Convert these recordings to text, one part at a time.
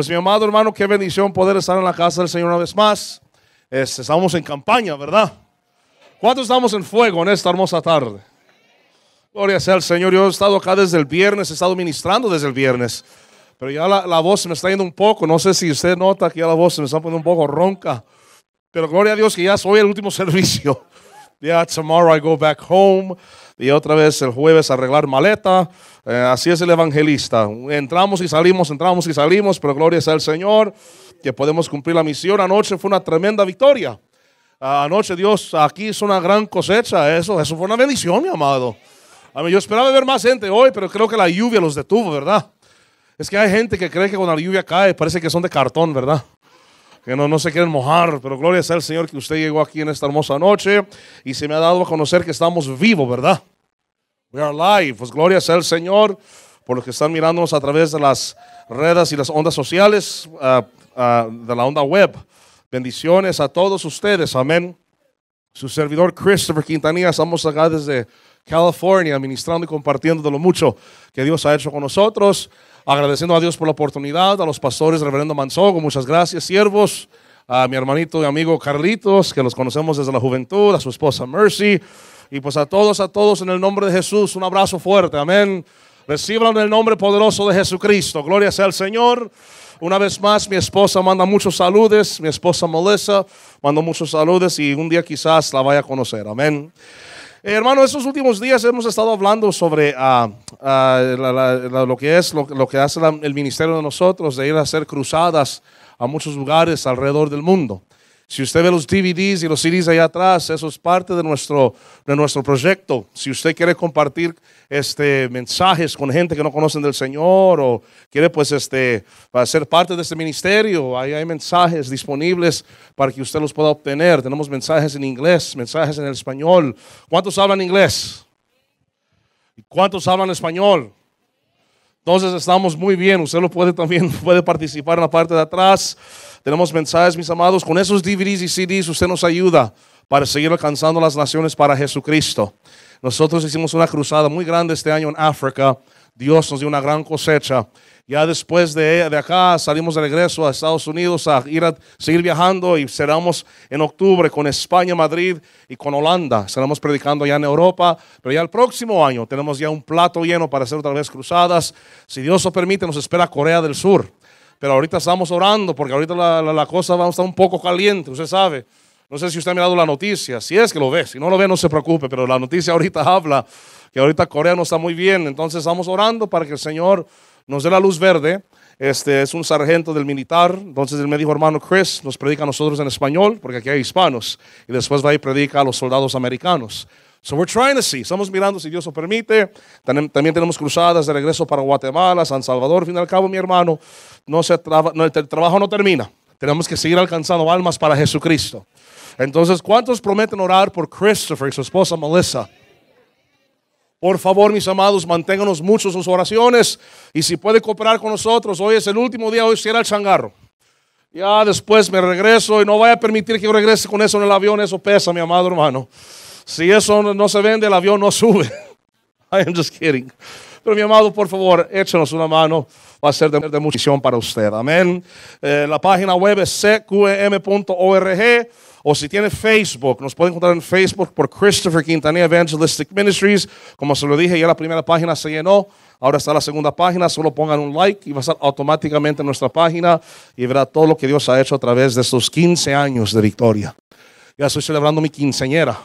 Pues mi amado hermano, qué bendición poder estar en la casa del Señor una vez más. Este, estamos en campaña, ¿verdad? ¿Cuántos estamos en fuego en esta hermosa tarde? Gloria sea al Señor. Yo he estado acá desde el viernes, he estado ministrando desde el viernes. Pero ya la, voz se me está yendo un poco. No sé si usted nota que ya la voz se me está poniendo un poco ronca. Pero gloria a Dios que ya soy el último servicio. Ya tomorrow I go back home. Y otra vez el jueves arreglar maleta. Eh, así es el evangelista. Entramos y salimos, entramos y salimos, pero gloria sea al Señor que podemos cumplir la misión. Anoche fue una tremenda victoria. Anoche Dios aquí hizo una gran cosecha. Eso, eso fue una bendición, mi amado. yo esperaba ver más gente hoy, pero creo que la lluvia los detuvo, ¿verdad? Es que hay gente que cree que cuando la lluvia cae parece que son de cartón, ¿verdad? no, se quieren mojar, pero gloria sea al Señor que usted llegó aquí en esta hermosa noche y se me ha dado a conocer que estamos vivos, ¿verdad? We are alive. Pues gloria sea al Señor por los que están mirándonos a través de las redes y las ondas sociales, ah, ah, de la onda web. Bendiciones a todos ustedes, amén. Su servidor Christopher Quintanilla, estamos acá desde California, ministrando y compartiendo de lo mucho que Dios ha hecho con nosotros. Agradeciendo a Dios por la oportunidad, a los pastores, reverendo Manzogo, muchas gracias, siervos, a mi hermanito y amigo Carlitos, que los conocemos desde la juventud, a su esposa Mercy, y pues a todos, a todos, en el nombre de Jesús, un abrazo fuerte, amén. Reciban el nombre poderoso de Jesucristo, gloria sea al Señor. Una vez más, mi esposa manda muchos saludos, mi esposa Melissa manda muchos saludos y un día quizás la vaya a conocer, amén. Eh, hermano, estos últimos días hemos estado hablando sobre ah, ah, lo que es, lo que hace el ministerio de nosotros, de ir a hacer cruzadas a muchos lugares alrededor del mundo. Si usted ve los DVDs y los CDs allá atrás, eso es parte de nuestro, de nuestro proyecto. Si usted quiere compartir este, mensajes con gente que no conocen del Señor o quiere pues este, ser parte de este ministerio, ahí hay mensajes disponibles para que usted los pueda obtener. Tenemos mensajes en inglés, mensajes en español. ¿Cuántos hablan inglés? ¿Cuántos hablan español? Entonces estamos muy bien, usted lo puede también, puede participar en la parte de atrás. Tenemos mensajes, mis amados, con esos DVDs y CDs usted nos ayuda para seguir alcanzando las naciones para Jesucristo. Nosotros hicimos una cruzada muy grande este año en África Dios nos dio una gran cosecha. Ya después de, de acá salimos de regreso a Estados Unidos a ir a seguir viajando y cerramos en octubre con España, Madrid y con Holanda. seremos predicando ya en Europa, pero ya el próximo año tenemos ya un plato lleno para hacer otra vez cruzadas. Si Dios lo permite, nos espera Corea del Sur. Pero ahorita estamos orando porque ahorita la, la cosa va a estar un poco caliente, usted sabe. No sé si usted ha mirado la noticia, si es que lo ve, si no lo ve no se preocupe, pero la noticia ahorita habla que ahorita Corea no está muy bien, entonces estamos orando para que el Señor nos dé la luz verde. Este es un sargento del militar, entonces él me dijo, hermano Chris, nos predica a nosotros en español, porque aquí hay hispanos, y después va y predica a los soldados americanos. So we're trying to see. Estamos mirando si Dios lo permite. También tenemos cruzadas de regreso para Guatemala, San Salvador. Al fin y al cabo, mi hermano, no se el trabajo no termina. Tenemos que seguir alcanzando almas para Jesucristo. Entonces, ¿cuántos prometen orar por Christopher y su esposa Melissa? Por favor, mis amados, manténganos mucho sus oraciones. Y si puede cooperar con nosotros, hoy es el último día, hoy cierra el changarro. Ya después me regreso y no voy a permitir que yo regrese con eso en el avión, eso pesa, mi amado hermano. Si eso no se vende, el avión no sube. I am just kidding. Pero mi amado, por favor, échenos una mano. Va a ser de, mucha para usted. Amén. Eh, la página web es cqm.org. E o si tiene Facebook, nos puede encontrar en Facebook por Christopher Quintanilla Evangelistic Ministries. Como se lo dije, ya la primera página se llenó. Ahora está la segunda página. Solo pongan un like y va a estar automáticamente en nuestra página y verá todo lo que Dios ha hecho a través de estos 15 años de victoria. Ya estoy celebrando mi quinceñera.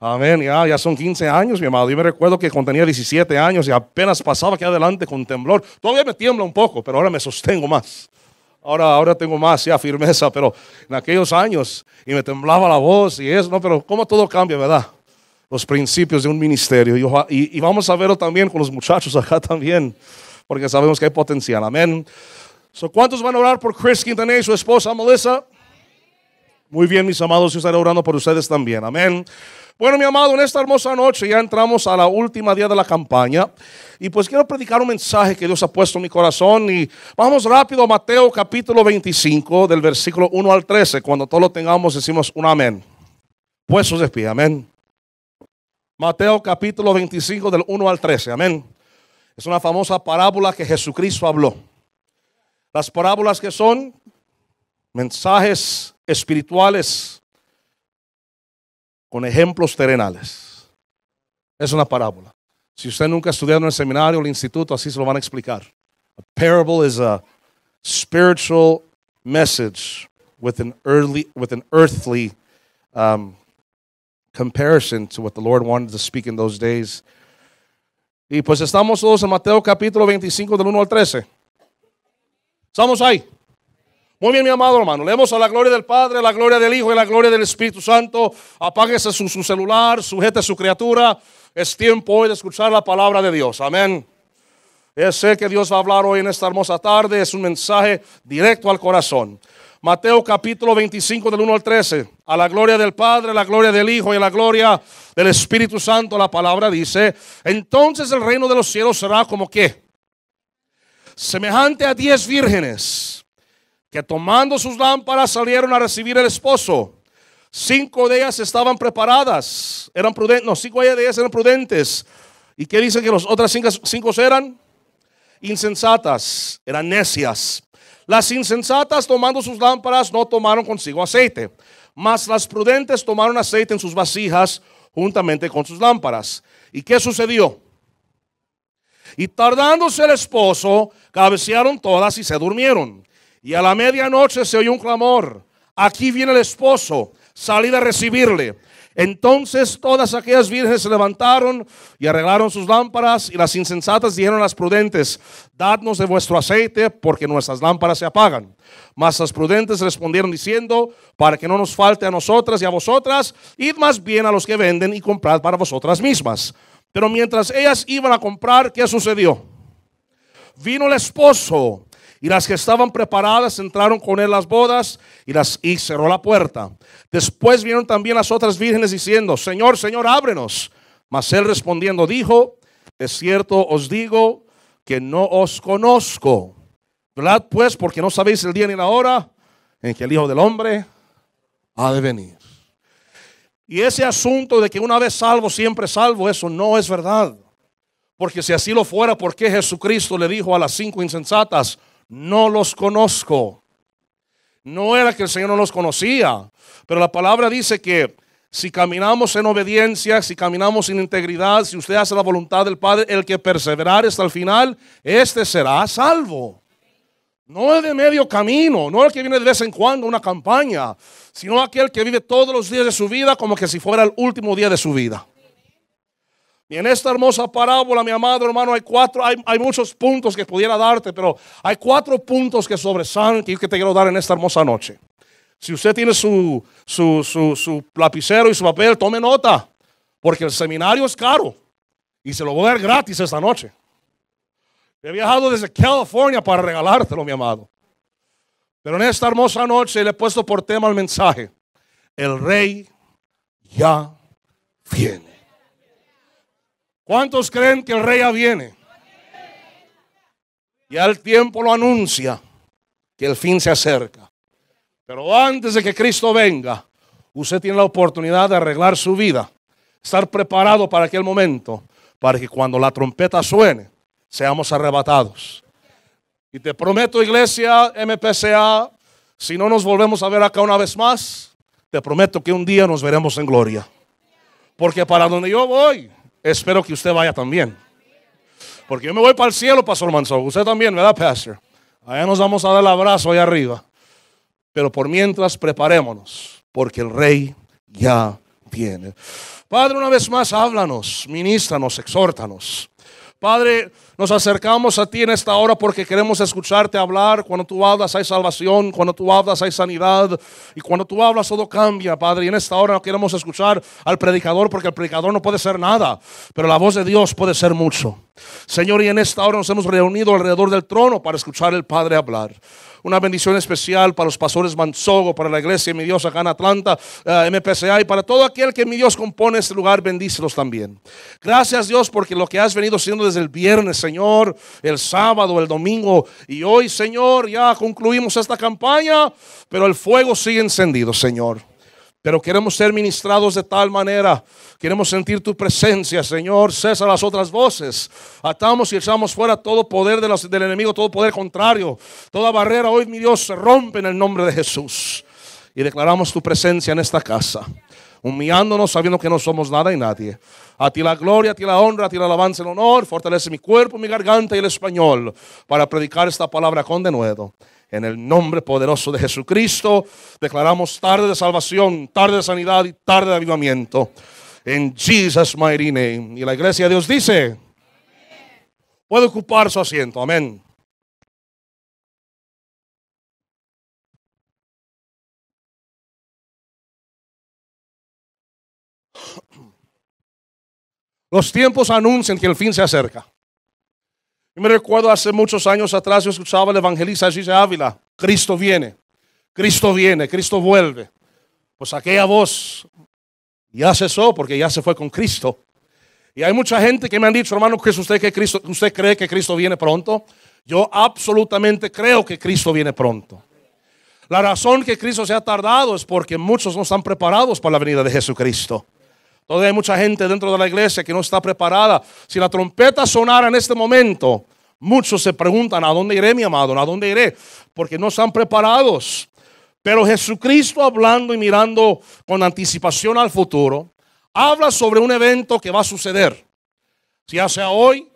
Amén, ya, ya son 15 años, mi amado. Yo me recuerdo que cuando tenía 17 años y apenas pasaba aquí adelante con temblor. Todavía me tiembla un poco, pero ahora me sostengo más. Ahora, ahora tengo más ya firmeza, pero en aquellos años y me temblaba la voz y eso, no, pero cómo todo cambia, ¿verdad? Los principios de un ministerio. Y, vamos a verlo también con los muchachos acá también, porque sabemos que hay potencial. Amén. So, ¿Cuántos van a orar por Chris Quintanilla y su esposa Melissa? Muy bien, mis amados, yo estaré orando por ustedes también. Amén. Bueno, mi amado, en esta hermosa noche ya entramos a la última día de la campaña. Y pues quiero predicar un mensaje que Dios ha puesto en mi corazón. Y vamos rápido a Mateo capítulo 25, del versículo 1 al 13. Cuando todos lo tengamos, decimos un amén. Puestos de pie, amén. Mateo capítulo 25, del 1 al 13, amén. Es una famosa parábola que Jesucristo habló. Las parábolas que son mensajes espirituales con ejemplos terrenales. Es una parábola. Si usted nunca ha estudiado en el seminario o el instituto, así se lo van a explicar. A parable is a spiritual message with an, earthly um, comparison to what the Lord wanted to speak in those days. Y pues estamos todos en Mateo capítulo 25 del 1 al 13. Estamos ahí. Muy bien, mi amado hermano. Leemos a la gloria del Padre, a la gloria del Hijo y a la gloria del Espíritu Santo. Apáguese su, celular, sujete su criatura. Es tiempo hoy de escuchar la palabra de Dios. Amén. Es sé que Dios va a hablar hoy en esta hermosa tarde. Es un mensaje directo al corazón. Mateo capítulo 25 del 1 al 13. A la gloria del Padre, a la gloria del Hijo y a la gloria del Espíritu Santo. La palabra dice, entonces el reino de los cielos será como que semejante a diez vírgenes que tomando sus lámparas salieron a recibir el esposo. Cinco de ellas estaban preparadas, eran prudentes, no, cinco de ellas eran prudentes. ¿Y qué dicen que las otras cinco, cinco eran? Insensatas, eran necias. Las insensatas tomando sus lámparas no tomaron consigo aceite, mas las prudentes tomaron aceite en sus vasijas juntamente con sus lámparas. ¿Y qué sucedió? Y tardándose el esposo, cabecearon todas y se durmieron. Y a la medianoche se oyó un clamor. Aquí viene el esposo. Salid a recibirle. Entonces todas aquellas virgenes se levantaron y arreglaron sus lámparas y las insensatas dijeron a las prudentes, dadnos de vuestro aceite porque nuestras lámparas se apagan. Mas las prudentes respondieron diciendo, para que no nos falte a nosotras y a vosotras, id más bien a los que venden y comprad para vosotras mismas. Pero mientras ellas iban a comprar, ¿qué sucedió? Vino el esposo y las que estaban preparadas entraron con él las bodas y, las, y cerró la puerta. Después vieron también las otras vírgenes diciendo, Señor, Señor, ábrenos. Mas él respondiendo dijo, es cierto os digo que no os conozco. ¿Verdad? Pues porque no sabéis el día ni la hora en que el Hijo del Hombre ha de venir. Y ese asunto de que una vez salvo, siempre salvo, eso no es verdad. Porque si así lo fuera, ¿por qué Jesucristo le dijo a las cinco insensatas, no los conozco. No era que el Señor no los conocía, pero la palabra dice que si caminamos en obediencia, si caminamos en integridad, si usted hace la voluntad del Padre, el que perseverar hasta el final, este será salvo. No es de medio camino, no el que viene de vez en cuando a una campaña, sino aquel que vive todos los días de su vida como que si fuera el último día de su vida. Y en esta hermosa parábola, mi amado hermano, hay cuatro, hay, muchos puntos que pudiera darte, pero hay cuatro puntos que sobresalen que te quiero dar en esta hermosa noche. Si usted tiene su, su, su, su lapicero y su papel, tome nota, porque el seminario es caro y se lo voy a dar gratis esta noche. He viajado desde California para regalártelo, mi amado. Pero en esta hermosa noche le he puesto por tema el mensaje. El rey ya viene. ¿Cuántos creen que el rey ya viene? Ya el tiempo lo anuncia, que el fin se acerca. Pero antes de que Cristo venga, usted tiene la oportunidad de arreglar su vida, estar preparado para aquel momento, para que cuando la trompeta suene, seamos arrebatados. Y te prometo, iglesia, MPCA, si no nos volvemos a ver acá una vez más, te prometo que un día nos veremos en gloria. Porque para donde yo voy, Espero que usted vaya también. Porque yo me voy para el cielo, Pastor Manso. Usted también, ¿verdad, Pastor? Allá nos vamos a dar el abrazo allá arriba. Pero por mientras, preparémonos. Porque el Rey ya viene. Padre, una vez más, háblanos, ministranos, exhórtanos. Padre, nos acercamos a ti en esta hora porque queremos escucharte hablar. Cuando tú hablas hay salvación, cuando tú hablas hay sanidad y cuando tú hablas todo cambia, Padre. Y en esta hora no queremos escuchar al predicador porque el predicador no puede ser nada, pero la voz de Dios puede ser mucho. Señor, y en esta hora nos hemos reunido alrededor del trono para escuchar al Padre hablar. Una bendición especial para los pastores Manzogo, para la iglesia, mi Dios, acá en Atlanta, eh, MPCA, y para todo aquel que mi Dios compone este lugar, bendícelos también. Gracias Dios porque lo que has venido siendo el viernes, Señor, el sábado, el domingo. Y hoy, Señor, ya concluimos esta campaña, pero el fuego sigue encendido, Señor. Pero queremos ser ministrados de tal manera. Queremos sentir tu presencia, Señor. Cesa las otras voces. Atamos y echamos fuera todo poder del enemigo, todo poder contrario. Toda barrera hoy, mi Dios, se rompe en el nombre de Jesús. Y declaramos tu presencia en esta casa. Humillándonos sabiendo que no somos nada y nadie. A ti la gloria, a ti la honra, a ti la alabanza, el honor. Fortalece mi cuerpo, mi garganta y el español para predicar esta palabra con denuedo. En el nombre poderoso de Jesucristo, declaramos tarde de salvación, tarde de sanidad y tarde de avivamiento. En Jesus' mighty name. Y la iglesia de Dios dice, puede ocupar su asiento. Amén. Los tiempos anuncian que el fin se acerca. Yo me recuerdo hace muchos años atrás, yo escuchaba el evangelista dice Ávila, Cristo viene, Cristo viene, Cristo vuelve. Pues aquella voz ya cesó porque ya se fue con Cristo. Y hay mucha gente que me han dicho, hermano, ¿usted, que ¿usted cree que Cristo viene pronto? Yo absolutamente creo que Cristo viene pronto. La razón que Cristo se ha tardado es porque muchos no están preparados para la venida de Jesucristo. Todavía hay mucha gente dentro de la iglesia que no está preparada. Si la trompeta sonara en este momento, muchos se preguntan, ¿a dónde iré, mi amado? ¿A dónde iré? Porque no están preparados. Pero Jesucristo hablando y mirando con anticipación al futuro, habla sobre un evento que va a suceder. Ya sea hoy,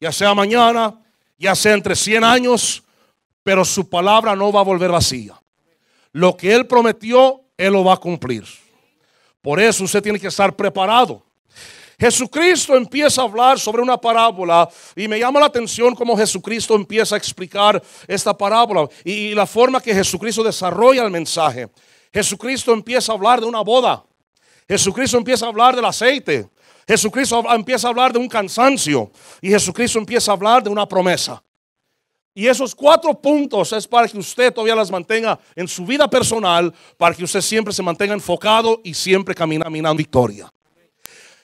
ya sea mañana, ya sea entre 100 años, pero su palabra no va a volver vacía. Lo que Él prometió, Él lo va a cumplir. Por eso usted tiene que estar preparado. Jesucristo empieza a hablar sobre una parábola y me llama la atención cómo Jesucristo empieza a explicar esta parábola y la forma que Jesucristo desarrolla el mensaje. Jesucristo empieza a hablar de una boda. Jesucristo empieza a hablar del aceite. Jesucristo empieza a hablar de un cansancio y Jesucristo empieza a hablar de una promesa. Y esos cuatro puntos es para que usted todavía las mantenga en su vida personal, para que usted siempre se mantenga enfocado y siempre camina, caminando victoria.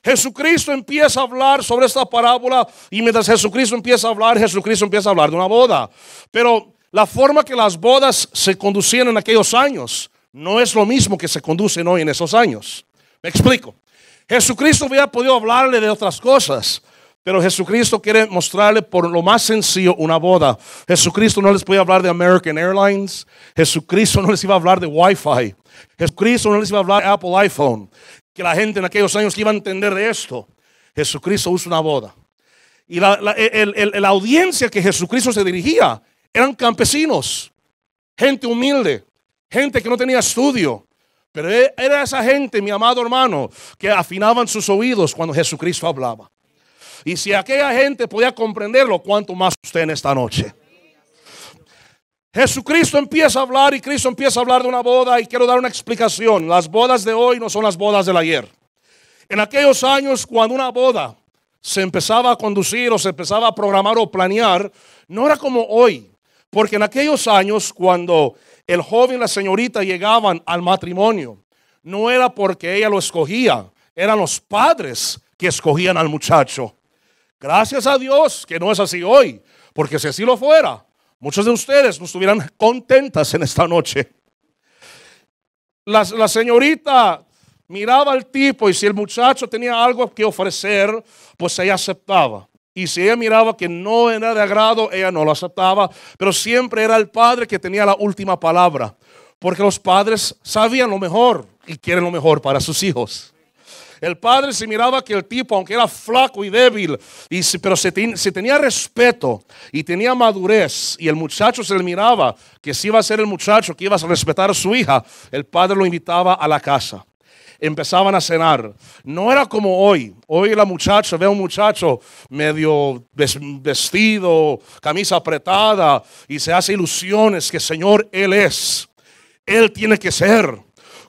Jesucristo empieza a hablar sobre esta parábola y mientras Jesucristo empieza a hablar, Jesucristo empieza a hablar de una boda. Pero la forma que las bodas se conducían en aquellos años no es lo mismo que se conducen hoy en esos años. Me explico. Jesucristo hubiera podido hablarle de otras cosas, pero Jesucristo quiere mostrarle por lo más sencillo una boda. Jesucristo no les podía hablar de American Airlines. Jesucristo no les iba a hablar de Wi-Fi. Jesucristo no les iba a hablar de Apple iPhone. Que la gente en aquellos años iba a entender de esto. Jesucristo usa una boda. Y la, la audiencia que Jesucristo se dirigía eran campesinos, gente humilde, gente que no tenía estudio. Pero e, era esa gente, mi amado hermano, que afinaban sus oídos cuando Jesucristo hablaba. Y si aquella gente podía comprenderlo, cuánto más usted en esta noche. Jesucristo empieza a hablar y Cristo empieza a hablar de una boda y quiero dar una explicación. Las bodas de hoy no son las bodas del ayer. En aquellos años cuando una boda se empezaba a conducir o se empezaba a programar o planear, no era como hoy. Porque en aquellos años cuando el joven y la señorita llegaban al matrimonio, no era porque ella lo escogía, eran los padres que escogían al muchacho. Gracias a Dios que no es así hoy, porque si así lo fuera, muchos de ustedes no estuvieran contentas en esta noche. La, señorita miraba al tipo y si el muchacho tenía algo que ofrecer, pues ella aceptaba. Y si ella miraba que no era de agrado, ella no lo aceptaba, pero siempre era el padre que tenía la última palabra, porque los padres sabían lo mejor y quieren lo mejor para sus hijos. El padre se miraba que el tipo, aunque era flaco y débil, pero se, tenía respeto y tenía madurez, y el muchacho se le miraba que si iba a ser el muchacho que iba a respetar a su hija, el padre lo invitaba a la casa. Empezaban a cenar. No era como hoy. Hoy la muchacha ve a un muchacho medio vestido, camisa apretada, y se hace ilusiones que Señor, Él es. Él tiene que ser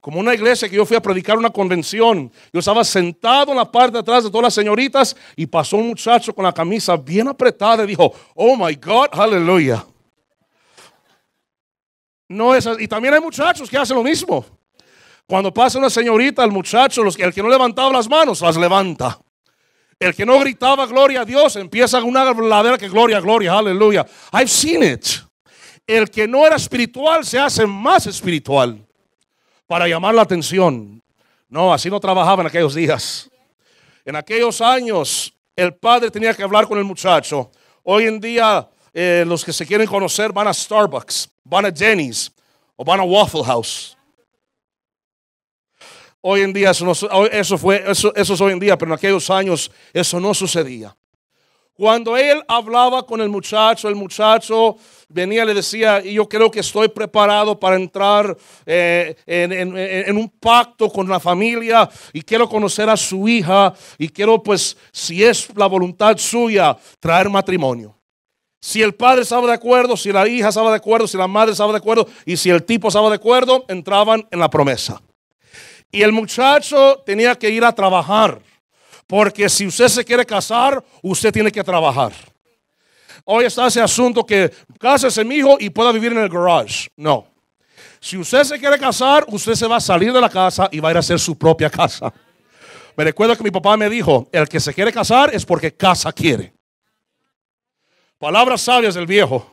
como una iglesia que yo fui a predicar una convención. Yo estaba sentado en la parte de atrás de todas las señoritas y pasó un muchacho con la camisa bien apretada y dijo, oh my God, aleluya. No es Y también hay muchachos que hacen lo mismo. Cuando pasa una señorita, el muchacho, los, el que no levantaba las manos, las levanta. El que no gritaba gloria a Dios, empieza una ladera que gloria, gloria, aleluya. I've seen it. El que no era espiritual se hace más espiritual para llamar la atención. No, así no trabajaba en aquellos días. En aquellos años, el padre tenía que hablar con el muchacho. Hoy en día, eh, los que se quieren conocer van a Starbucks, van a Denny's o van a Waffle House. Hoy en día, eso, fue, eso, eso es hoy en día, pero en aquellos años eso no sucedía. Cuando él hablaba con el muchacho, el muchacho venía y le decía, yo creo que estoy preparado para entrar eh, en, en, un pacto con la familia y quiero conocer a su hija y quiero pues, si es la voluntad suya, traer matrimonio. Si el padre estaba de acuerdo, si la hija estaba de acuerdo, si la madre estaba de acuerdo y si el tipo estaba de acuerdo, entraban en la promesa. Y el muchacho tenía que ir a trabajar porque si usted se quiere casar, usted tiene que trabajar. Hoy está ese asunto que cásese mi hijo y pueda vivir en el garage. No. Si usted se quiere casar, usted se va a salir de la casa y va a ir a hacer su propia casa. Me recuerdo que mi papá me dijo, el que se quiere casar es porque casa quiere. Palabras sabias del viejo.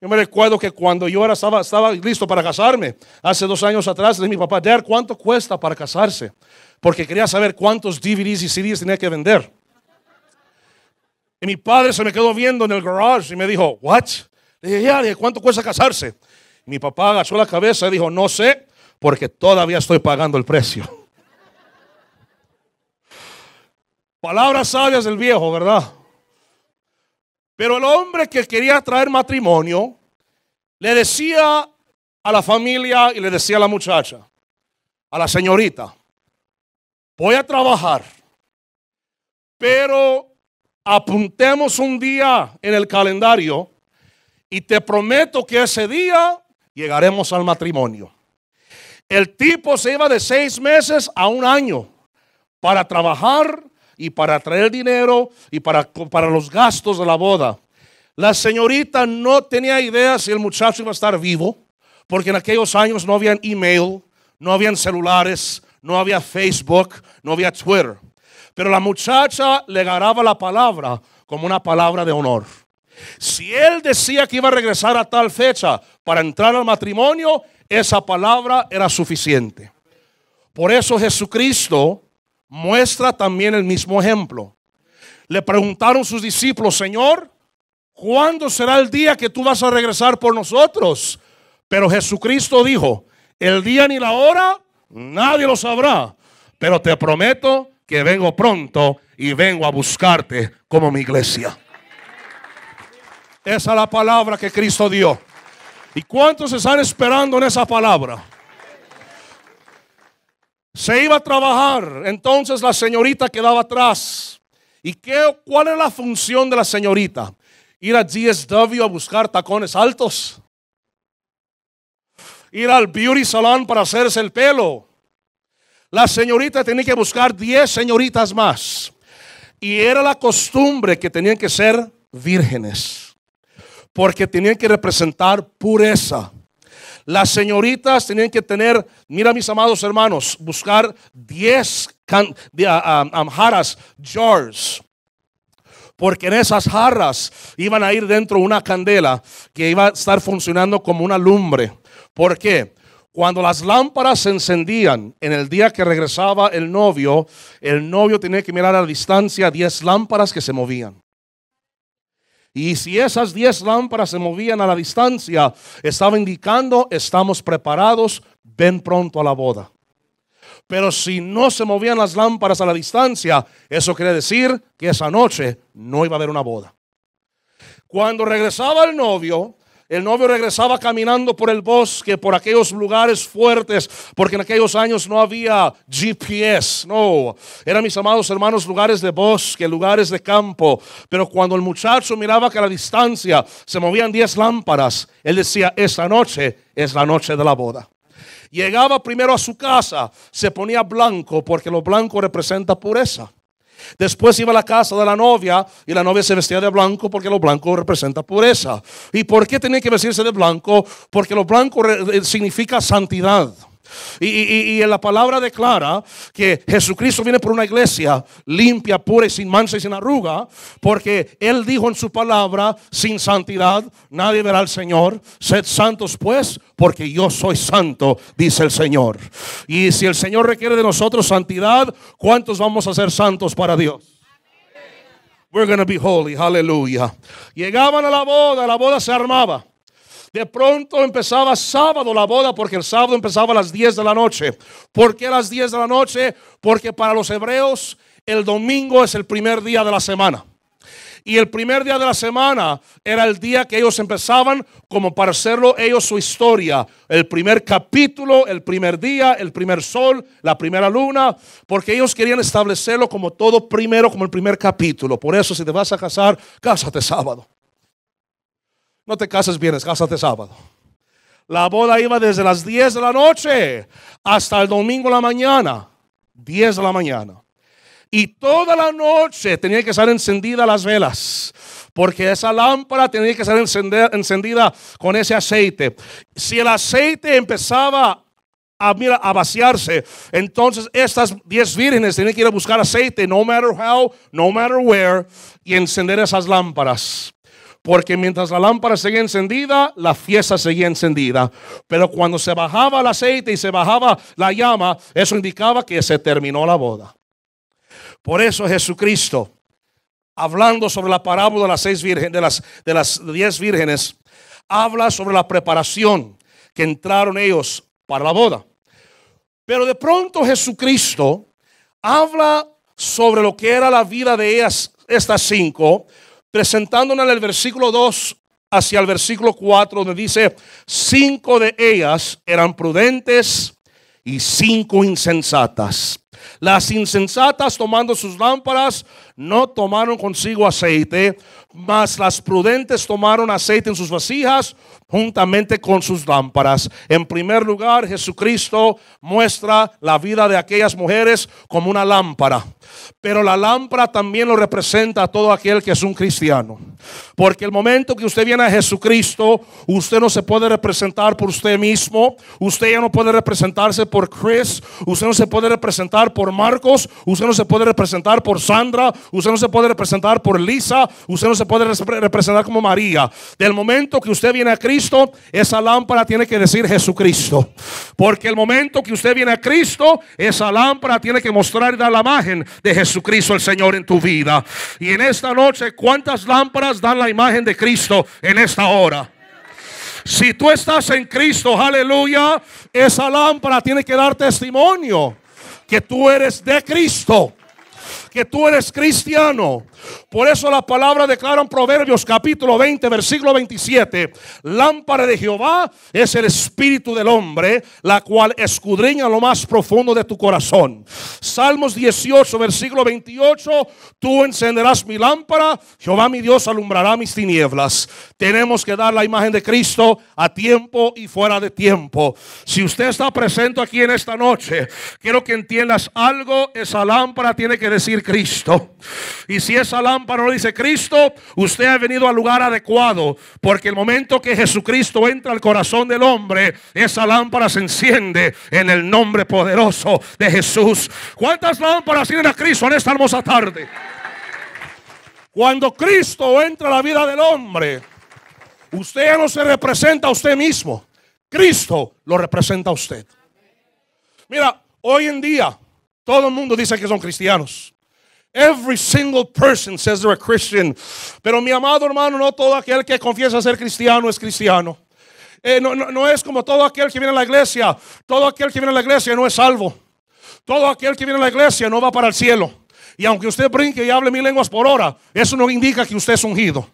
Yo me recuerdo que cuando yo era, estaba, listo para casarme, hace dos años atrás, de mi papá, ¿cuánto cuesta para casarse? porque quería saber cuántos DVDs y CDs tenía que vender. Y mi padre se me quedó viendo en el garage y me dijo, ¿what? Le dije, ya, ¿cuánto cuesta casarse? mi papá agachó la cabeza y dijo, no sé, porque todavía estoy pagando el precio. Palabras sabias del viejo, ¿verdad? Pero el hombre que quería traer matrimonio le decía a la familia y le decía a la muchacha, a la señorita, voy a trabajar, pero apuntemos un día en el calendario y te prometo que ese día llegaremos al matrimonio. El tipo se iba de seis meses a un año para trabajar y para traer dinero y para, para los gastos de la boda. La señorita no tenía idea si el muchacho iba a estar vivo, porque en aquellos años no habían email, no habían celulares, no había Facebook, no había Twitter. Pero la muchacha le agarraba la palabra como una palabra de honor. Si él decía que iba a regresar a tal fecha para entrar al matrimonio, esa palabra era suficiente. Por eso Jesucristo muestra también el mismo ejemplo. Le preguntaron sus discípulos, Señor, ¿cuándo será el día que tú vas a regresar por nosotros? Pero Jesucristo dijo, el día ni la hora Nadie lo sabrá. Pero te prometo que vengo pronto y vengo a buscarte como mi iglesia. Esa es la palabra que Cristo dio. ¿Y cuántos están esperando en esa palabra? Se iba a trabajar, entonces la señorita quedaba atrás. ¿Y qué, cuál es la función de la señorita? Ir a GSW a buscar tacones altos ir al beauty salon para hacerse el pelo. La señorita tenía que buscar 10 señoritas más. Y era la costumbre que tenían que ser vírgenes, porque tenían que representar pureza. Las señoritas tenían que tener, mira mis amados hermanos, buscar 10 jarras jars, porque en esas jarras iban a ir dentro una candela que iba a estar funcionando como una lumbre. ¿Por qué? Cuando las lámparas se encendían en el día que regresaba el novio, el novio tenía que mirar a la distancia 10 lámparas que se movían. Y si esas 10 lámparas se movían a la distancia, estaba indicando, estamos preparados, ven pronto a la boda. Pero si no se movían las lámparas a la distancia, eso quiere decir que esa noche no iba a haber una boda. Cuando regresaba el novio, el novio regresaba caminando por el bosque, por aquellos lugares fuertes, porque en aquellos años no había GPS, no. Eran mis amados hermanos lugares de bosque, lugares de campo. Pero cuando el muchacho miraba que a la distancia se movían diez lámparas, él decía, esta noche es la noche de la boda. Llegaba primero a su casa, se ponía blanco, porque lo blanco representa pureza. Después iba a la casa de la novia y la novia se vestía de blanco porque lo blanco representa pureza. ¿Y por qué tenía que vestirse de blanco? Porque lo blanco eh, significa santidad. Y, en la palabra declara que Jesucristo viene por una iglesia limpia, pura y sin mancha y sin arruga, porque Él dijo en su palabra, sin santidad nadie verá al Señor, sed santos pues, porque yo soy santo, dice el Señor. Y si el Señor requiere de nosotros santidad, ¿cuántos vamos a ser santos para Dios? We're going be holy, aleluya. Llegaban a la boda, la boda se armaba. De pronto empezaba sábado la boda porque el sábado empezaba a las 10 de la noche. ¿Por qué a las 10 de la noche? Porque para los hebreos el domingo es el primer día de la semana. Y el primer día de la semana era el día que ellos empezaban como para hacerlo ellos su historia. El primer capítulo, el primer día, el primer sol, la primera luna, porque ellos querían establecerlo como todo primero, como el primer capítulo. Por eso si te vas a casar, cásate sábado. No te casas viernes, de sábado. La boda iba desde las 10 de la noche hasta el domingo de la mañana. 10 de la mañana. Y toda la noche tenía que estar encendidas las velas. Porque esa lámpara tenía que estar encendida, con ese aceite. Si el aceite empezaba a, a vaciarse, entonces estas 10 vírgenes tenían que ir a buscar aceite, no matter how, no matter where, y encender esas lámparas porque mientras la lámpara seguía encendida, la fiesta seguía encendida. Pero cuando se bajaba el aceite y se bajaba la llama, eso indicaba que se terminó la boda. Por eso Jesucristo, hablando sobre la parábola de las, seis virgen, de las, de las diez vírgenes, habla sobre la preparación que entraron ellos para la boda. Pero de pronto Jesucristo habla sobre lo que era la vida de ellas, estas cinco, presentándonos en el versículo 2 hacia el versículo 4, donde dice, cinco de ellas eran prudentes y cinco insensatas. Las insensatas tomando sus lámparas no tomaron consigo aceite, mas las prudentes tomaron aceite en sus vasijas juntamente con sus lámparas. En primer lugar, Jesucristo muestra la vida de aquellas mujeres como una lámpara, pero la lámpara también lo representa a todo aquel que es un cristiano. Porque el momento que usted viene a Jesucristo, usted no se puede representar por usted mismo, usted ya no puede representarse por Chris, usted no se puede representar por Marcos, usted no se puede representar por Sandra, usted no se puede representar por Lisa, usted no se puede representar como María. Del momento que usted viene a Cristo, esa lámpara tiene que decir Jesucristo. Porque el momento que usted viene a Cristo, esa lámpara tiene que mostrar y dar la imagen de Jesucristo el Señor en tu vida. Y en esta noche, ¿cuántas lámparas dan la imagen de Cristo en esta hora? Si tú estás en Cristo, aleluya, esa lámpara tiene que dar testimonio que tú eres de Cristo que tú eres cristiano. Por eso la palabra declaran Proverbios capítulo 20, versículo 27. Lámpara de Jehová es el espíritu del hombre, la cual escudriña lo más profundo de tu corazón. Salmos 18, versículo 28. Tú encenderás mi lámpara, Jehová mi Dios alumbrará mis tinieblas. Tenemos que dar la imagen de Cristo a tiempo y fuera de tiempo. Si usted está presente aquí en esta noche, quiero que entiendas algo. Esa lámpara tiene que decir Cristo. Y si esa lámpara no dice Cristo, usted ha venido al lugar adecuado. Porque el momento que Jesucristo entra al corazón del hombre, esa lámpara se enciende en el nombre poderoso de Jesús. ¿Cuántas lámparas tienen a Cristo en esta hermosa tarde? Cuando Cristo entra a la vida del hombre, usted no se representa a usted mismo. Cristo lo representa a usted. Mira, hoy en día todo el mundo dice que son cristianos. Every single person says they're a Christian. Pero mi amado hermano, no todo aquel que confiesa ser cristiano es cristiano. Eh, no, no es como todo aquel que viene a la iglesia. Todo aquel que viene a la iglesia no es salvo. Todo aquel que viene a la iglesia no va para el cielo. Y aunque usted brinque y hable mil lenguas por hora, eso no indica que usted es ungido.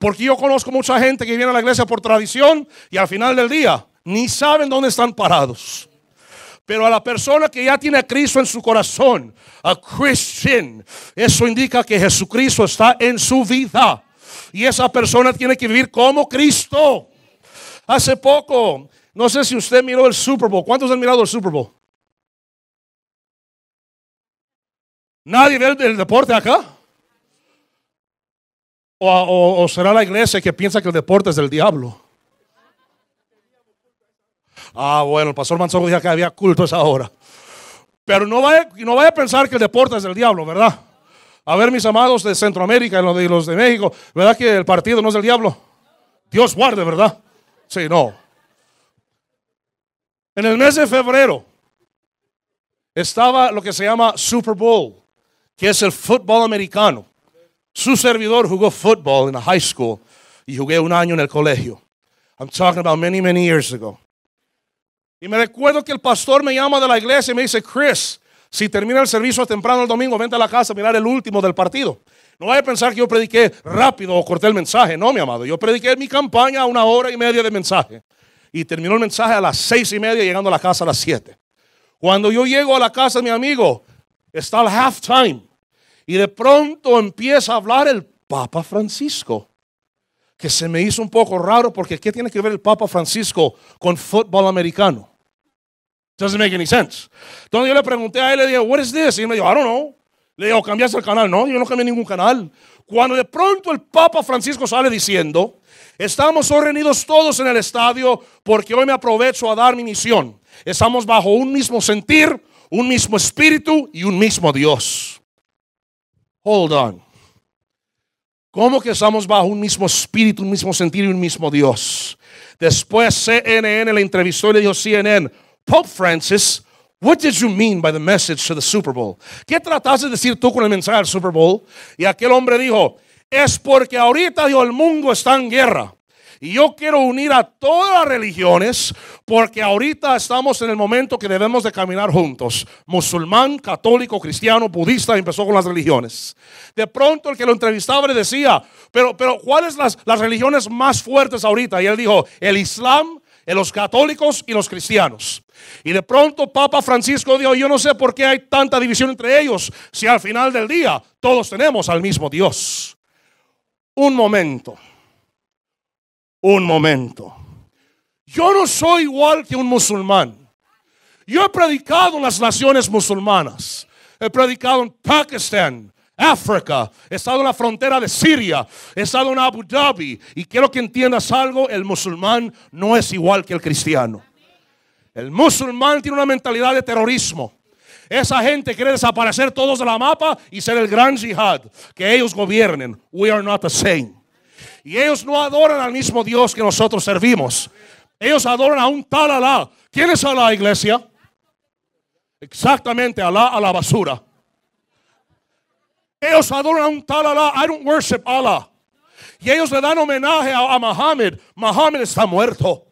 Porque yo conozco mucha gente que viene a la iglesia por tradición y al final del día ni saben dónde están parados. Pero a la persona que ya tiene a Cristo en su corazón, a Christian, eso indica que Jesucristo está en su vida. Y esa persona tiene que vivir como Cristo. Hace poco, no sé si usted miró el Super Bowl. ¿Cuántos han mirado el Super Bowl? ¿Nadie ve el, deporte acá? O, ¿O será la iglesia que piensa que el deporte es del diablo? Ah, bueno, el pastor Manzorro dijo que había culto esa hora. Pero no vaya, no vaya a pensar que el deporte es del diablo, ¿verdad? A ver, mis amados de Centroamérica y los de México, ¿verdad que el partido no es del diablo? Dios guarde, ¿verdad? Sí, no. En el mes de febrero estaba lo que se llama Super Bowl, que es el fútbol americano. Su servidor jugó fútbol en la high school y jugué un año en el colegio. I'm talking about many, many years ago. Y me recuerdo que el pastor me llama de la iglesia y me dice, Chris, si termina el servicio temprano el domingo, vente a la casa a mirar el último del partido. No vaya a pensar que yo prediqué rápido o corté el mensaje. No, mi amado. Yo prediqué mi campaña a una hora y media de mensaje. Y terminó el mensaje a las seis y media, llegando a la casa a las siete. Cuando yo llego a la casa mi amigo, está el time. Y de pronto empieza a hablar el Papa Francisco que se me hizo un poco raro porque ¿qué tiene que ver el Papa Francisco con fútbol americano? Doesn't make any sense. Entonces yo le pregunté a él, le dije, what is this? Y me dijo, I don't know. Le digo, ¿cambiaste el canal? No, yo no cambié ningún canal. Cuando de pronto el Papa Francisco sale diciendo, estamos reunidos todos en el estadio porque hoy me aprovecho a dar mi misión. Estamos bajo un mismo sentir, un mismo espíritu y un mismo Dios. Hold on. ¿Cómo que estamos bajo un mismo espíritu, un mismo sentir y un mismo Dios? Después CNN le entrevistó y le dijo CNN, Pope Francis, what did you mean by the message to the Super Bowl? ¿Qué trataste de decir tú con el mensaje del Super Bowl? Y aquel hombre dijo, es porque ahorita dijo, el mundo está en guerra. Y yo quiero unir a todas las religiones porque ahorita estamos en el momento que debemos de caminar juntos. Musulmán, católico, cristiano, budista, empezó con las religiones. De pronto el que lo entrevistaba le decía, pero, pero ¿cuáles las, las religiones más fuertes ahorita? Y él dijo, el Islam, los católicos y los cristianos. Y de pronto Papa Francisco dijo, yo no sé por qué hay tanta división entre ellos, si al final del día todos tenemos al mismo Dios. Un momento un momento. Yo no soy igual que un musulmán. Yo he predicado en las naciones musulmanas. He predicado en Pakistán, África. He estado en la frontera de Siria. He estado en Abu Dhabi. Y quiero que entiendas algo. El musulmán no es igual que el cristiano. El musulmán tiene una mentalidad de terrorismo. Esa gente quiere desaparecer todos de la mapa y ser el gran jihad. Que ellos gobiernen. We are not the same. Y ellos no adoran al mismo Dios que nosotros servimos. Ellos adoran a un tal Alá. ¿Quién es la iglesia? Exactamente, Alá a la basura. Ellos adoran a un tal Alá. I don't worship Allah. Y ellos le dan homenaje a, a Mohammed. Mohammed está muerto.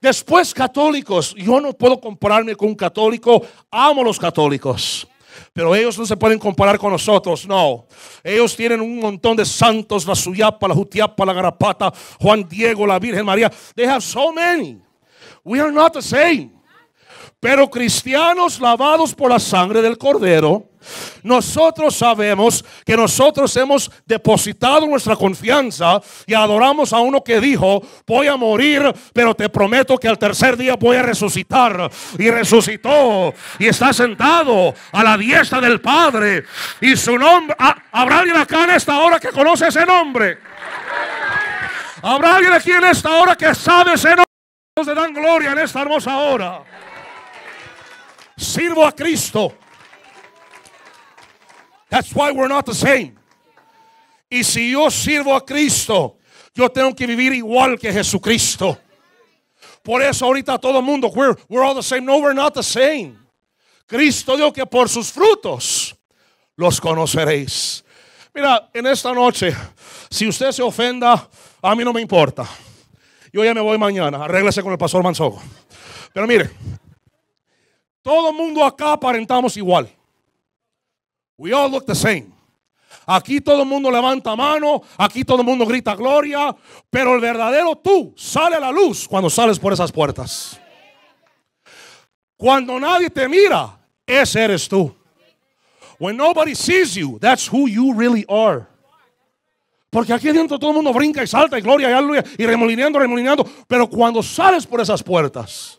Después, católicos. Yo no puedo compararme con un católico. Amo a los católicos. Pero ellos no se pueden comparar con nosotros, no. Ellos tienen un montón de santos, la Suyapa, la Jutiapa, la Garapata, Juan Diego, la Virgen María. They have so many. We are not the same. Pero cristianos lavados por la sangre del Cordero, nosotros sabemos que nosotros hemos depositado nuestra confianza y adoramos a uno que dijo, voy a morir, pero te prometo que al tercer día voy a resucitar. Y resucitó y está sentado a la diestra del Padre. Y su nombre, ah, ¿habrá alguien acá en esta hora que conoce ese nombre? ¿Habrá alguien aquí en esta hora que sabe ese nombre? Nos dan gloria en esta hermosa hora. Sirvo a Cristo That's why we're not the same. Y si yo sirvo a Cristo, yo tengo que vivir igual que Jesucristo. Por eso ahorita todo el mundo, we're, all the same. No, we're not the same. Cristo dijo que por sus frutos los conoceréis. Mira, en esta noche, si usted se ofenda, a mí no me importa. Yo ya me voy mañana. Arréglese con el pastor Manzogo. Pero mire, todo el mundo acá aparentamos igual. We all look the same. Aquí todo el mundo levanta mano, aquí todo el mundo grita gloria, pero el verdadero tú sale a la luz cuando sales por esas puertas. Cuando nadie te mira, ese eres tú. When nobody sees you, that's who you really are. Porque aquí dentro todo el mundo brinca y salta y gloria y aleluya y remolineando, remolineando. Pero cuando sales por esas puertas,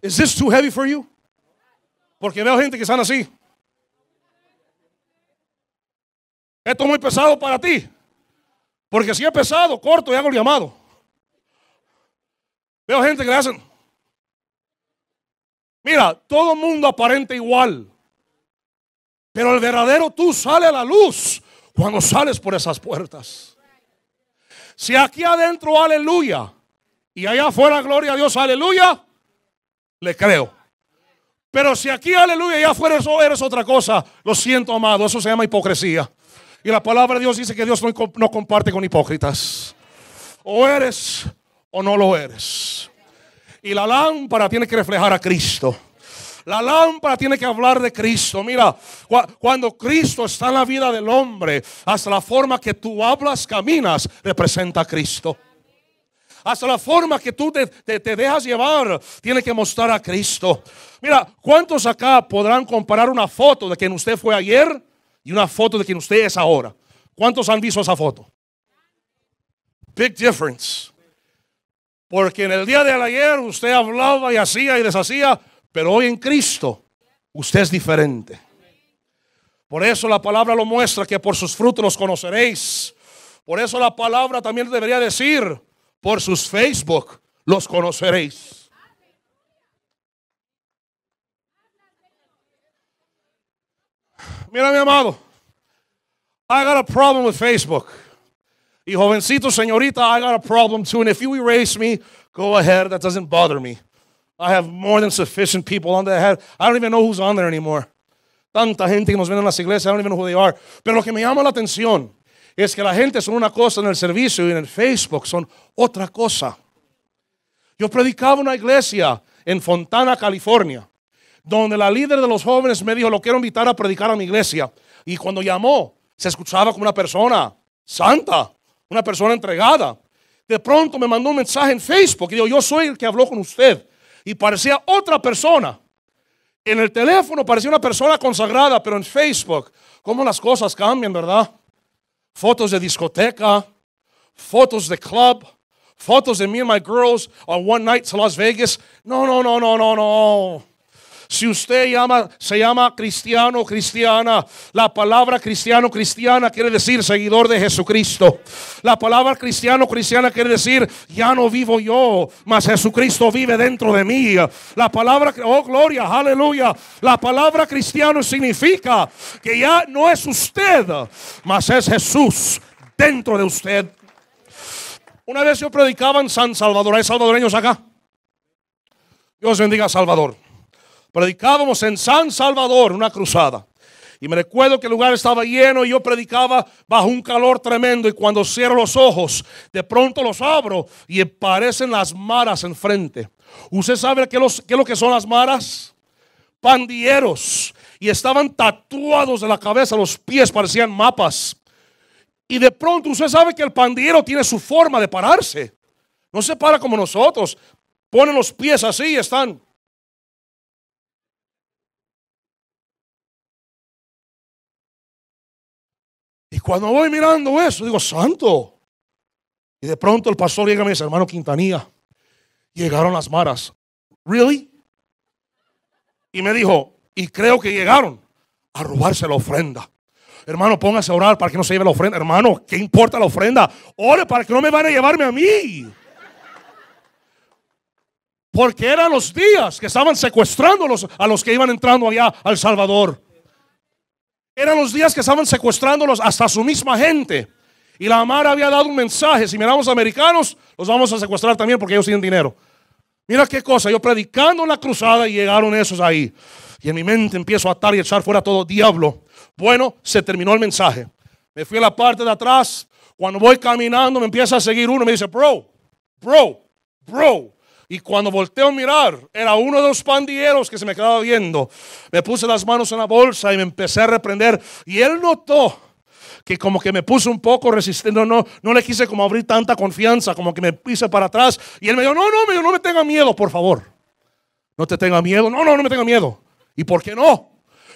¿is this too heavy for you? Porque veo gente que están así. Esto es muy pesado para ti. Porque si es pesado, corto y hago el llamado. Veo gente que le hacen. Mira, todo el mundo aparenta igual. Pero el verdadero tú sale a la luz cuando sales por esas puertas. Si aquí adentro, aleluya. Y allá afuera, gloria a Dios, aleluya. Le creo. Pero si aquí, aleluya, y allá afuera eso eres otra cosa. Lo siento, amado. Eso se llama hipocresía. Y la palabra de Dios dice que Dios no, comparte con hipócritas. O eres o no lo eres. Y la lámpara tiene que reflejar a Cristo. La lámpara tiene que hablar de Cristo. Mira, cuando Cristo está en la vida del hombre, hasta la forma que tú hablas, caminas, representa a Cristo. Hasta la forma que tú te dejas llevar, tiene que mostrar a Cristo. Mira, ¿cuántos acá podrán comparar una foto de quien usted fue ayer y una foto de quien usted es ahora. ¿Cuántos han visto esa foto? Big difference. Porque en el día de ayer usted hablaba y hacía y deshacía, pero hoy en Cristo usted es diferente. Por eso la palabra lo muestra que por sus frutos los conoceréis. Por eso la palabra también debería decir, por sus Facebook los conoceréis. Mira, mi amado. I got a problem with Facebook. Y jovencito, señorita, I got a problem too. And if you erase me, go ahead. That doesn't bother me. I have more than sufficient people on the head. I don't even know who's on there anymore. Tanta gente que nos ven en las iglesias, I don't even know who they are. Pero lo que me llama la atención es que la gente son una cosa en el servicio y en el Facebook son otra cosa. Yo predicaba una iglesia en Fontana, California donde la líder de los jóvenes me dijo, lo quiero invitar a predicar a mi iglesia. Y cuando llamó, se escuchaba como una persona santa, una persona entregada. De pronto me mandó un mensaje en Facebook y dijo, yo soy el que habló con usted. Y parecía otra persona. En el teléfono parecía una persona consagrada, pero en Facebook, ¿cómo las cosas cambian, verdad? Fotos de discoteca, fotos de club, fotos de me and my girls on one night to Las Vegas. No, no, no, no, no, no. Si usted llama, se llama cristiano cristiana, la palabra cristiano cristiana quiere decir seguidor de Jesucristo. La palabra cristiano cristiana quiere decir ya no vivo yo, mas Jesucristo vive dentro de mí. La palabra, oh gloria, aleluya. La palabra cristiano significa que ya no es usted, mas es Jesús dentro de usted. Una vez yo predicaba en San Salvador, ¿hay salvadoreños acá? Dios bendiga a Salvador predicábamos en San Salvador una cruzada. Y me recuerdo que el lugar estaba lleno y yo predicaba bajo un calor tremendo. Y cuando cierro los ojos, de pronto los abro y aparecen las maras enfrente. ¿Usted sabe qué, los, qué lo que son las maras? Pandilleros. Y estaban tatuados de la cabeza, los pies parecían mapas. Y de pronto usted sabe que el pandillero tiene su forma de pararse. No se para como nosotros. Ponen los pies así y están. cuando voy mirando eso, digo, santo. Y de pronto el pastor llega y me dice, hermano Quintanilla, llegaron las maras. ¿Really? Y me dijo, y creo que llegaron a robarse la ofrenda. Hermano, póngase a orar para que no se lleve la ofrenda. Hermano, ¿qué importa la ofrenda? Ore para que no me van a llevarme a mí. Porque eran los días que estaban secuestrando a los que iban entrando allá al Salvador. Eran los días que estaban secuestrándolos hasta su misma gente. Y la Mara había dado un mensaje. Si miramos a americanos, los vamos a secuestrar también porque ellos tienen dinero. Mira qué cosa. Yo predicando en la cruzada y llegaron esos ahí. Y en mi mente empiezo a atar y echar fuera todo diablo. Bueno, se terminó el mensaje. Me fui a la parte de atrás. Cuando voy caminando, me empieza a seguir uno me dice, bro, bro, bro. Y cuando volteo a mirar, era uno de los pandilleros que se me quedaba viendo. Me puse las manos en la bolsa y me empecé a reprender. Y él notó que como que me puse un poco resistente, no, no, le quise como abrir tanta confianza, como que me pise para atrás. Y él me dijo, no, no, no me tenga miedo, por favor. No te tenga miedo, no, no, no me tenga miedo. ¿Y por qué no?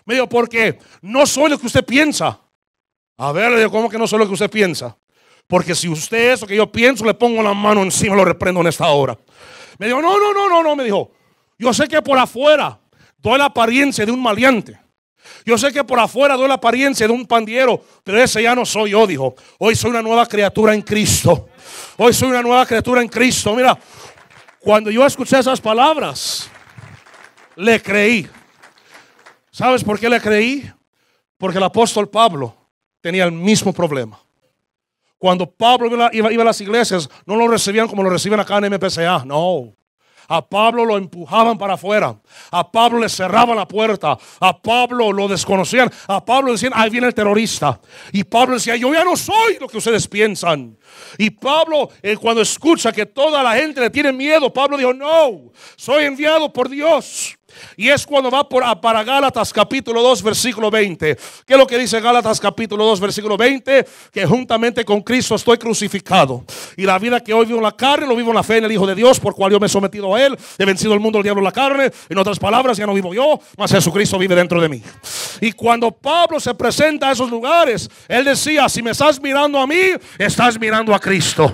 Me dijo, porque no soy lo que usted piensa. A ver, le digo, ¿cómo que no soy lo que usted piensa? Porque si usted es lo que yo pienso, le pongo la mano encima, y lo reprendo en esta hora. Me dijo, no, no, no, no, no, me dijo. Yo sé que por afuera doy la apariencia de un maleante. Yo sé que por afuera doy la apariencia de un pandiero, pero ese ya no soy yo, dijo. Hoy soy una nueva criatura en Cristo. Hoy soy una nueva criatura en Cristo. Mira, cuando yo escuché esas palabras, le creí. ¿Sabes por qué le creí? Porque el apóstol Pablo tenía el mismo problema. Cuando Pablo iba, a las iglesias, no lo recibían como lo reciben acá en MPCA, no. A Pablo lo empujaban para afuera. A Pablo le cerraban la puerta. A Pablo lo desconocían. A Pablo decían, ahí viene el terrorista. Y Pablo decía, yo ya no soy lo que ustedes piensan. Y Pablo, eh, cuando escucha que toda la gente le tiene miedo, Pablo dijo, no, soy enviado por Dios. Y es cuando va por, para Gálatas capítulo 2 versículo 20. ¿Qué es lo que dice Gálatas capítulo 2 versículo 20? Que juntamente con Cristo estoy crucificado. Y la vida que hoy vivo en la carne, lo vivo en la fe en el Hijo de Dios, por cual yo me he sometido a Él. He vencido el mundo, el diablo, la carne. En otras palabras, ya no vivo yo, mas Jesucristo vive dentro de mí. Y cuando Pablo se presenta a esos lugares, él decía, si me estás mirando a mí, estás mirando a Cristo.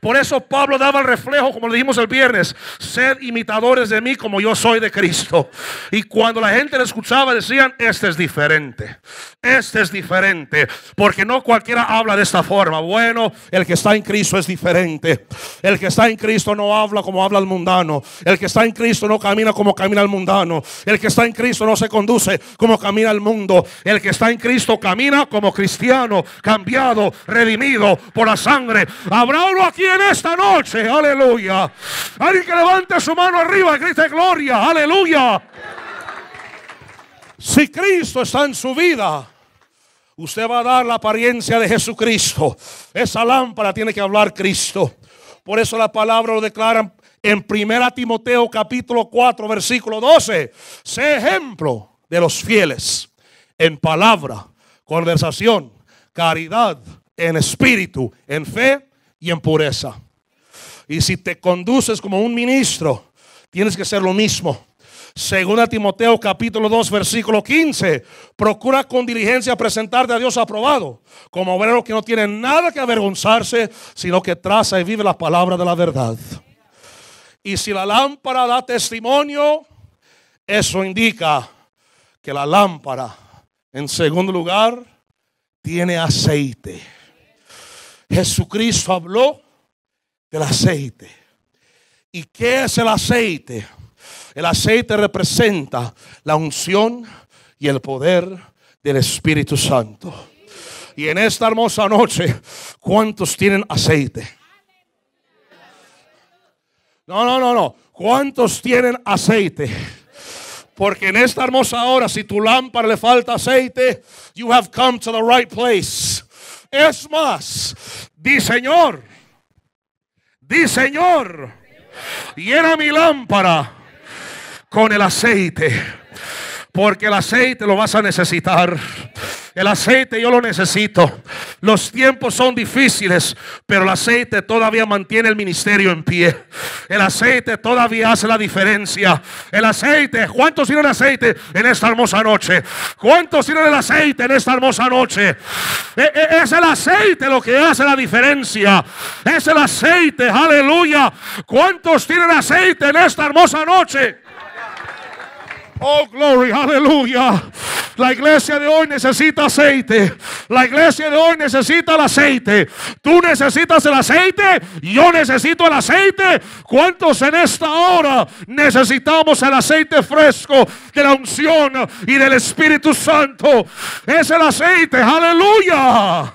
Por eso Pablo daba el reflejo, como le dijimos el viernes, ser imitadores de mí como yo soy de Cristo. Y cuando la gente le escuchaba decían, este es diferente, este es diferente, porque no cualquiera habla de esta forma. Bueno, el que está en Cristo es diferente. El que está en Cristo no habla como habla el mundano. El que está en Cristo no camina como camina el mundano. El que está en Cristo no se conduce como camina el mundo. El que está en Cristo camina como cristiano, cambiado, redimido por la sangre. Habrá aquí en esta noche. Aleluya. Alguien que levante su mano arriba, grite gloria. Aleluya. Si Cristo está en su vida, usted va a dar la apariencia de Jesucristo. Esa lámpara tiene que hablar Cristo. Por eso la palabra lo declaran en 1 Timoteo capítulo 4 versículo 12. Sé ejemplo de los fieles en palabra, conversación, caridad, en espíritu, en fe y en pureza. Y si te conduces como un ministro, tienes que ser lo mismo. Según a Timoteo capítulo 2 versículo 15, procura con diligencia presentarte a Dios aprobado, como obrero que no tiene nada que avergonzarse, sino que traza y vive La palabra de la verdad. Y si la lámpara da testimonio, eso indica que la lámpara, en segundo lugar, tiene aceite. Jesucristo habló del aceite. ¿Y qué es el aceite? El aceite representa la unción y el poder del Espíritu Santo. Y en esta hermosa noche, ¿cuántos tienen aceite? No, no, no, no. ¿Cuántos tienen aceite? Porque en esta hermosa hora, si tu lámpara le falta aceite, you have come to the right place. Es más, di Señor, di Señor, llena mi lámpara con el aceite porque el aceite lo vas a necesitar. El aceite yo lo necesito. Los tiempos son difíciles, pero el aceite todavía mantiene el ministerio en pie. El aceite todavía hace la diferencia. El aceite, ¿cuántos tienen aceite en esta hermosa noche? ¿Cuántos tienen el aceite en esta hermosa noche? E, e, es el aceite lo que hace la diferencia. Es el aceite, aleluya. ¿Cuántos tienen aceite en esta hermosa noche? Oh, glory, aleluya. La iglesia de hoy necesita aceite. La iglesia de hoy necesita el aceite. Tú necesitas el aceite. Yo necesito el aceite. ¿Cuántos en esta hora necesitamos el aceite fresco de la unción y del Espíritu Santo. Es el aceite, aleluya.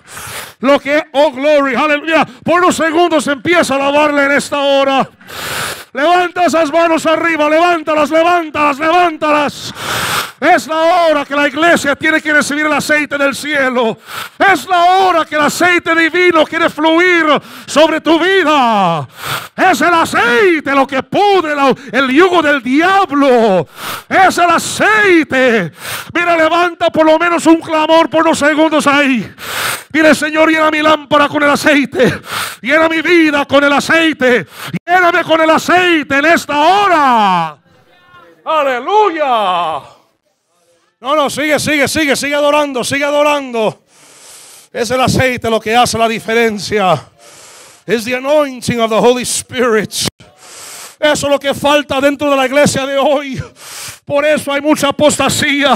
Lo que, oh glory, aleluya. Por unos segundos empieza a lavarle en esta hora. Levanta esas manos arriba, levántalas, levántalas, levántalas. Es la hora que la iglesia tiene que recibir el aceite del cielo. Es la hora que el aceite divino quiere fluir sobre tu vida. Es el aceite lo que pude el yugo del diablo. Es el aceite. Mira, levanta por lo menos un clamor por unos segundos ahí. mire Señor, llena mi lámpara con el aceite. Llena mi vida con el aceite. Lléname con el aceite en esta hora. Aleluya. No, no, sigue, sigue, sigue, sigue adorando, sigue adorando. Es el aceite lo que hace la diferencia. Es the anointing of the Holy Spirit. Eso es lo que falta dentro de la iglesia de hoy. Por eso hay mucha apostasía.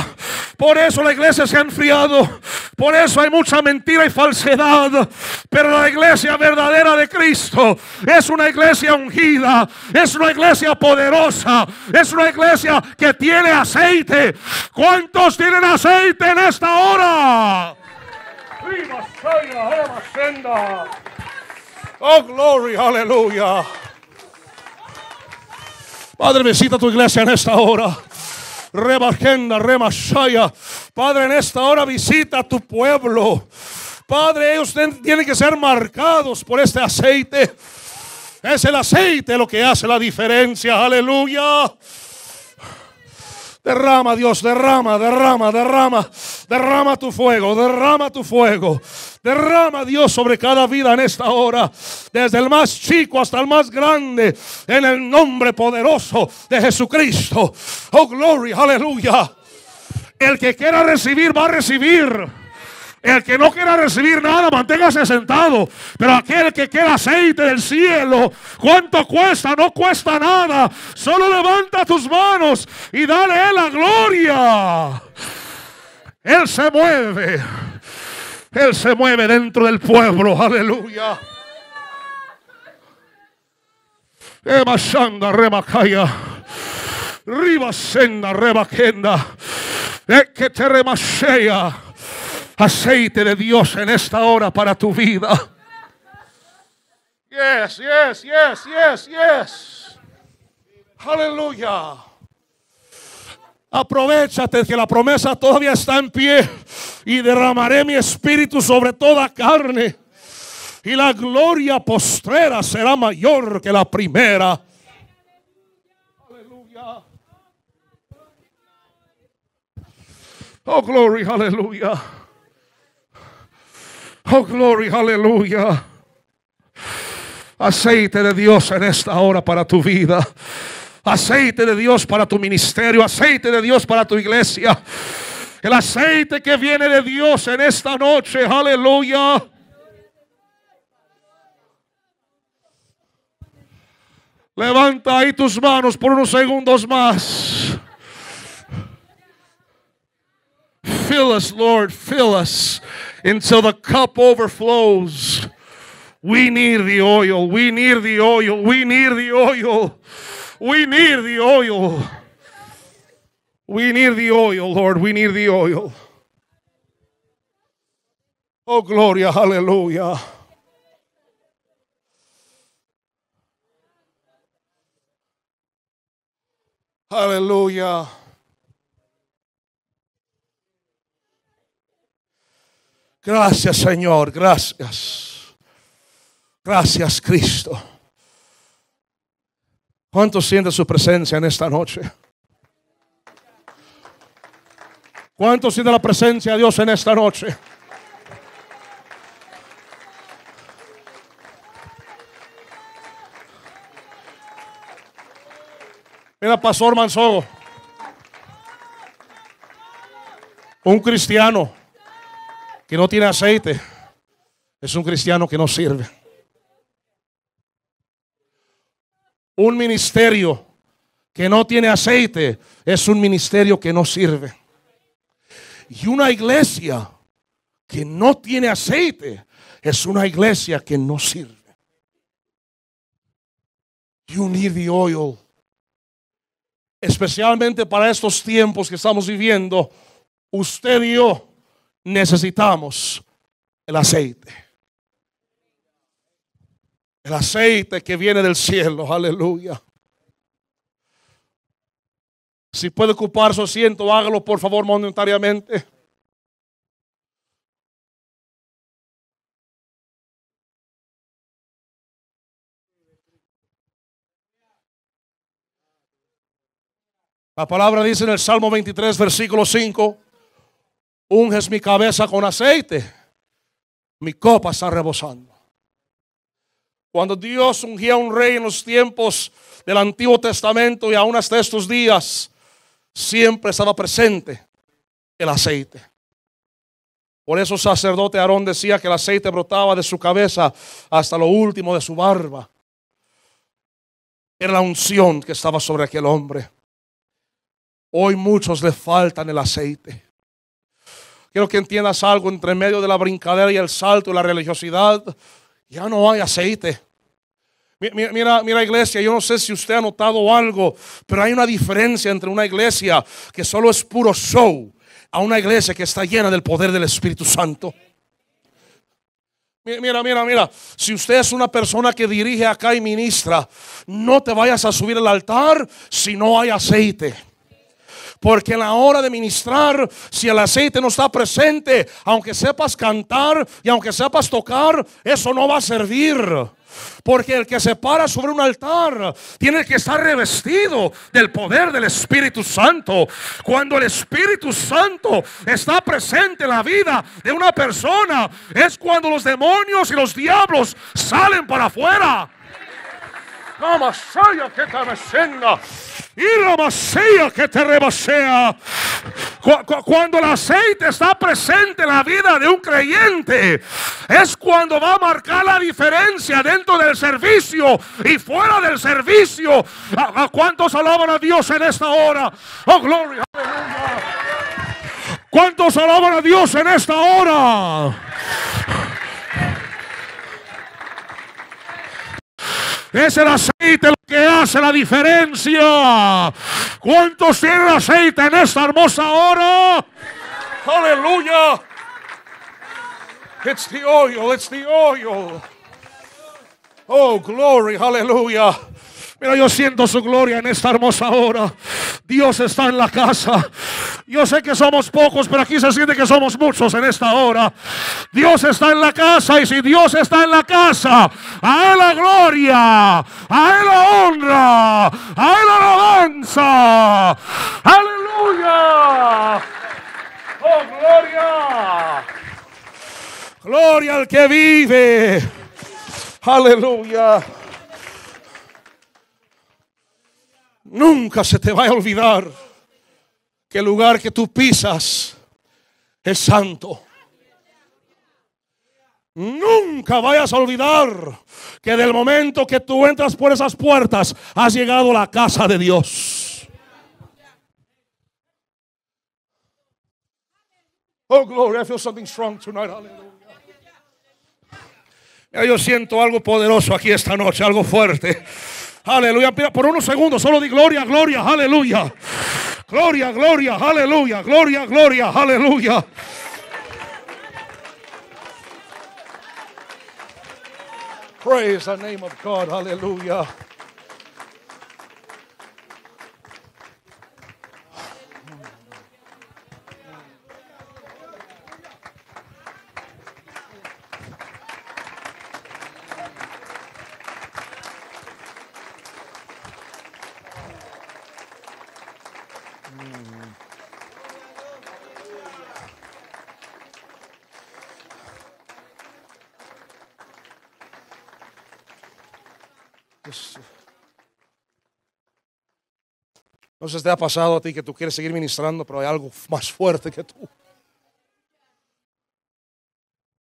Por eso la iglesia se ha enfriado. Por eso hay mucha mentira y falsedad. Pero la iglesia verdadera de Cristo es una iglesia ungida. Es una iglesia poderosa. Es una iglesia que tiene aceite. ¿Cuántos tienen aceite en esta hora? Oh, gloria, aleluya. Padre, visita tu iglesia en esta hora. Rebagenda, remashaya. Padre, en esta hora visita tu pueblo. Padre, ellos tienen que ser marcados por este aceite. Es el aceite lo que hace la diferencia. Aleluya. Derrama, Dios, derrama, derrama, derrama. Derrama tu fuego, derrama tu fuego. Derrama, Dios, sobre cada vida en esta hora. Desde el más chico hasta el más grande. En el nombre poderoso de Jesucristo. Oh, gloria, aleluya. El que quiera recibir, va a recibir. El que no quiera recibir nada, manténgase sentado. Pero aquel que quiera aceite del cielo, ¿cuánto cuesta? No cuesta nada. Solo levanta tus manos y dale la gloria. Él se mueve. Él se mueve dentro del pueblo. Aleluya. Ema Remakaya. Riva Senda que te aceite de Dios en esta hora para tu vida. Yes, yes, yes, yes, yes. Aleluya. Aprovechate que la promesa todavía está en pie y derramaré mi espíritu sobre toda carne. Y la gloria postrera será mayor que la primera. Aleluya. Oh, glory, aleluya. Oh, gloria, aleluya. Aceite de Dios en esta hora para tu vida. Aceite de Dios para tu ministerio. Aceite de Dios para tu iglesia. El aceite que viene de Dios en esta noche. Aleluya. Levanta ahí tus manos por unos segundos más. Fill us, Lord. Fill us. until the cup overflows. We need the oil. We need the oil. We need the oil. We need the oil. We need the oil, Lord. We need the oil. Oh, Gloria, hallelujah. Hallelujah. Gracias Señor, gracias. Gracias Cristo. ¿Cuánto siente su presencia en esta noche? ¿Cuánto siente la presencia de Dios en esta noche? Mira, Pastor Manzogo, un cristiano que no tiene aceite es un cristiano que no sirve. Un ministerio que no tiene aceite es un ministerio que no sirve. Y una iglesia que no tiene aceite es una iglesia que no sirve. You need the oil. Especialmente para estos tiempos que estamos viviendo, usted y yo necesitamos el aceite. El aceite que viene del cielo, aleluya. Si puede ocupar su asiento, hágalo por favor monetariamente. La palabra dice en el Salmo 23, versículo 5 unges mi cabeza con aceite, mi copa está rebosando. Cuando Dios ungía a un rey en los tiempos del Antiguo Testamento y aún hasta estos días, siempre estaba presente el aceite. Por eso el sacerdote Aarón decía que el aceite brotaba de su cabeza hasta lo último de su barba. Era la unción que estaba sobre aquel hombre. Hoy muchos le faltan el aceite. Quiero que entiendas algo, entre medio de la brincadera y el salto y la religiosidad, ya no hay aceite. Mira, mira, mira, iglesia, yo no sé si usted ha notado algo, pero hay una diferencia entre una iglesia que solo es puro show a una iglesia que está llena del poder del Espíritu Santo. Mira, mira, mira, si usted es una persona que dirige acá y ministra, no te vayas a subir al altar si no hay aceite. Porque en la hora de ministrar, si el aceite no está presente, aunque sepas cantar y aunque sepas tocar, eso no va a servir. Porque el que se para sobre un altar tiene que estar revestido del poder del Espíritu Santo. Cuando el Espíritu Santo está presente en la vida de una persona, es cuando los demonios y los diablos salen para afuera la masaya que te y la masía que te rebasea. Cuando el aceite está presente en la vida de un creyente, es cuando va a marcar la diferencia dentro del servicio y fuera del servicio. ¿A, ah, ah, cuántos alaban a Dios en esta hora? Oh, gloria, ¿Cuántos alaban a Dios en esta hora? Es el aceite lo que hace la diferencia. ¿Cuántos tienen aceite en esta hermosa hora? Aleluya. It's the oil, it's the oil. Oh, glory, hallelujah. Pero yo siento su gloria en esta hermosa hora. Dios está en la casa. Yo sé que somos pocos, pero aquí se siente que somos muchos en esta hora. Dios está en la casa y si Dios está en la casa, a Él la gloria, a Él la honra, a Él la alabanza. Aleluya. Oh, gloria. Gloria al que vive. Aleluya. Nunca se te va a olvidar que el lugar que tú pisas es santo. Nunca vayas a olvidar que del momento que tú entras por esas puertas has llegado a la casa de Dios. Oh, gloria, I feel something strong tonight. Yo siento algo poderoso aquí esta noche, algo fuerte. Aleluya. Por unos segundos solo di gloria, gloria, aleluya. Gloria, gloria, aleluya. Gloria, gloria, aleluya. Praise the name of God. aleluya. No sé si te ha pasado a ti que tú quieres seguir ministrando, pero hay algo más fuerte que tú.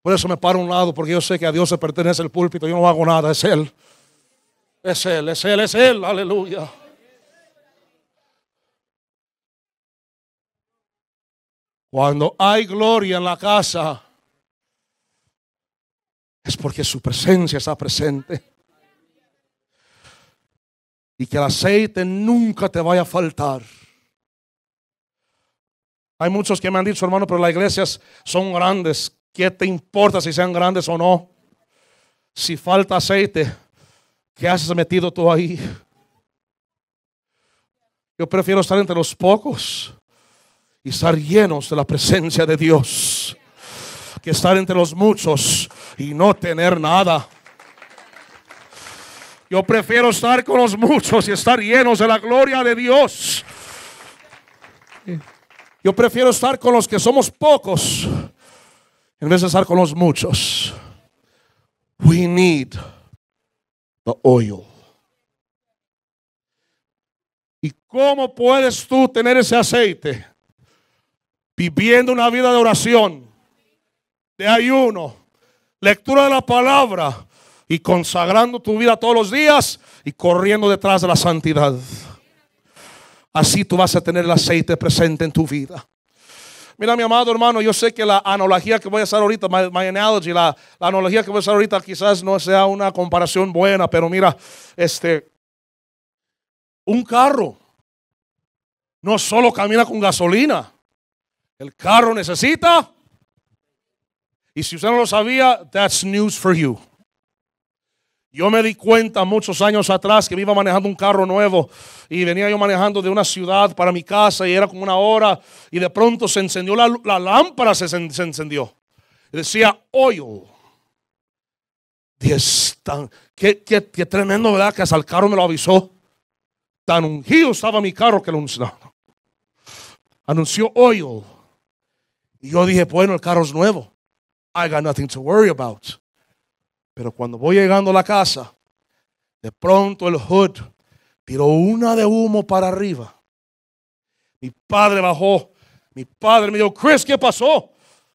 Por eso me paro a un lado, porque yo sé que a Dios se pertenece el púlpito. Yo no hago nada, es Él. Es Él, es Él, es Él. Aleluya. Cuando hay gloria en la casa, es porque su presencia está presente y que el aceite nunca te vaya a faltar. Hay muchos que me han dicho, hermano, pero las iglesias son grandes. ¿Qué te importa si sean grandes o no? Si falta aceite, ¿qué has metido tú ahí? Yo prefiero estar entre los pocos y estar llenos de la presencia de Dios que estar entre los muchos y no tener nada. Yo prefiero estar con los muchos y estar llenos de la gloria de Dios. Yo prefiero estar con los que somos pocos en vez de estar con los muchos. We need the oil. ¿Y cómo puedes tú tener ese aceite? Viviendo una vida de oración, de ayuno, lectura de la palabra, y consagrando tu vida todos los días y corriendo detrás de la santidad. Así tú vas a tener el aceite presente en tu vida. Mira, mi amado hermano, yo sé que la analogía que voy a hacer ahorita, my, analogy, la, la, analogía que voy a hacer ahorita quizás no sea una comparación buena, pero mira, este, un carro no solo camina con gasolina, el carro necesita, y si usted no lo sabía, that's news for you. Yo me di cuenta muchos años atrás que me iba manejando un carro nuevo y venía yo manejando de una ciudad para mi casa y era como una hora y de pronto se encendió la, lámpara, se, encendió. Y decía oil. Que qué, tremendo, ¿verdad? Que hasta el carro me lo avisó. Tan ungido estaba mi carro que lo anunció. Anunció oil. Y yo dije, bueno, el carro es nuevo. I got nothing to worry about. Pero cuando voy llegando a la casa, de pronto el hood tiró una de humo para arriba. Mi padre bajó. Mi padre me dijo, Chris, ¿qué pasó?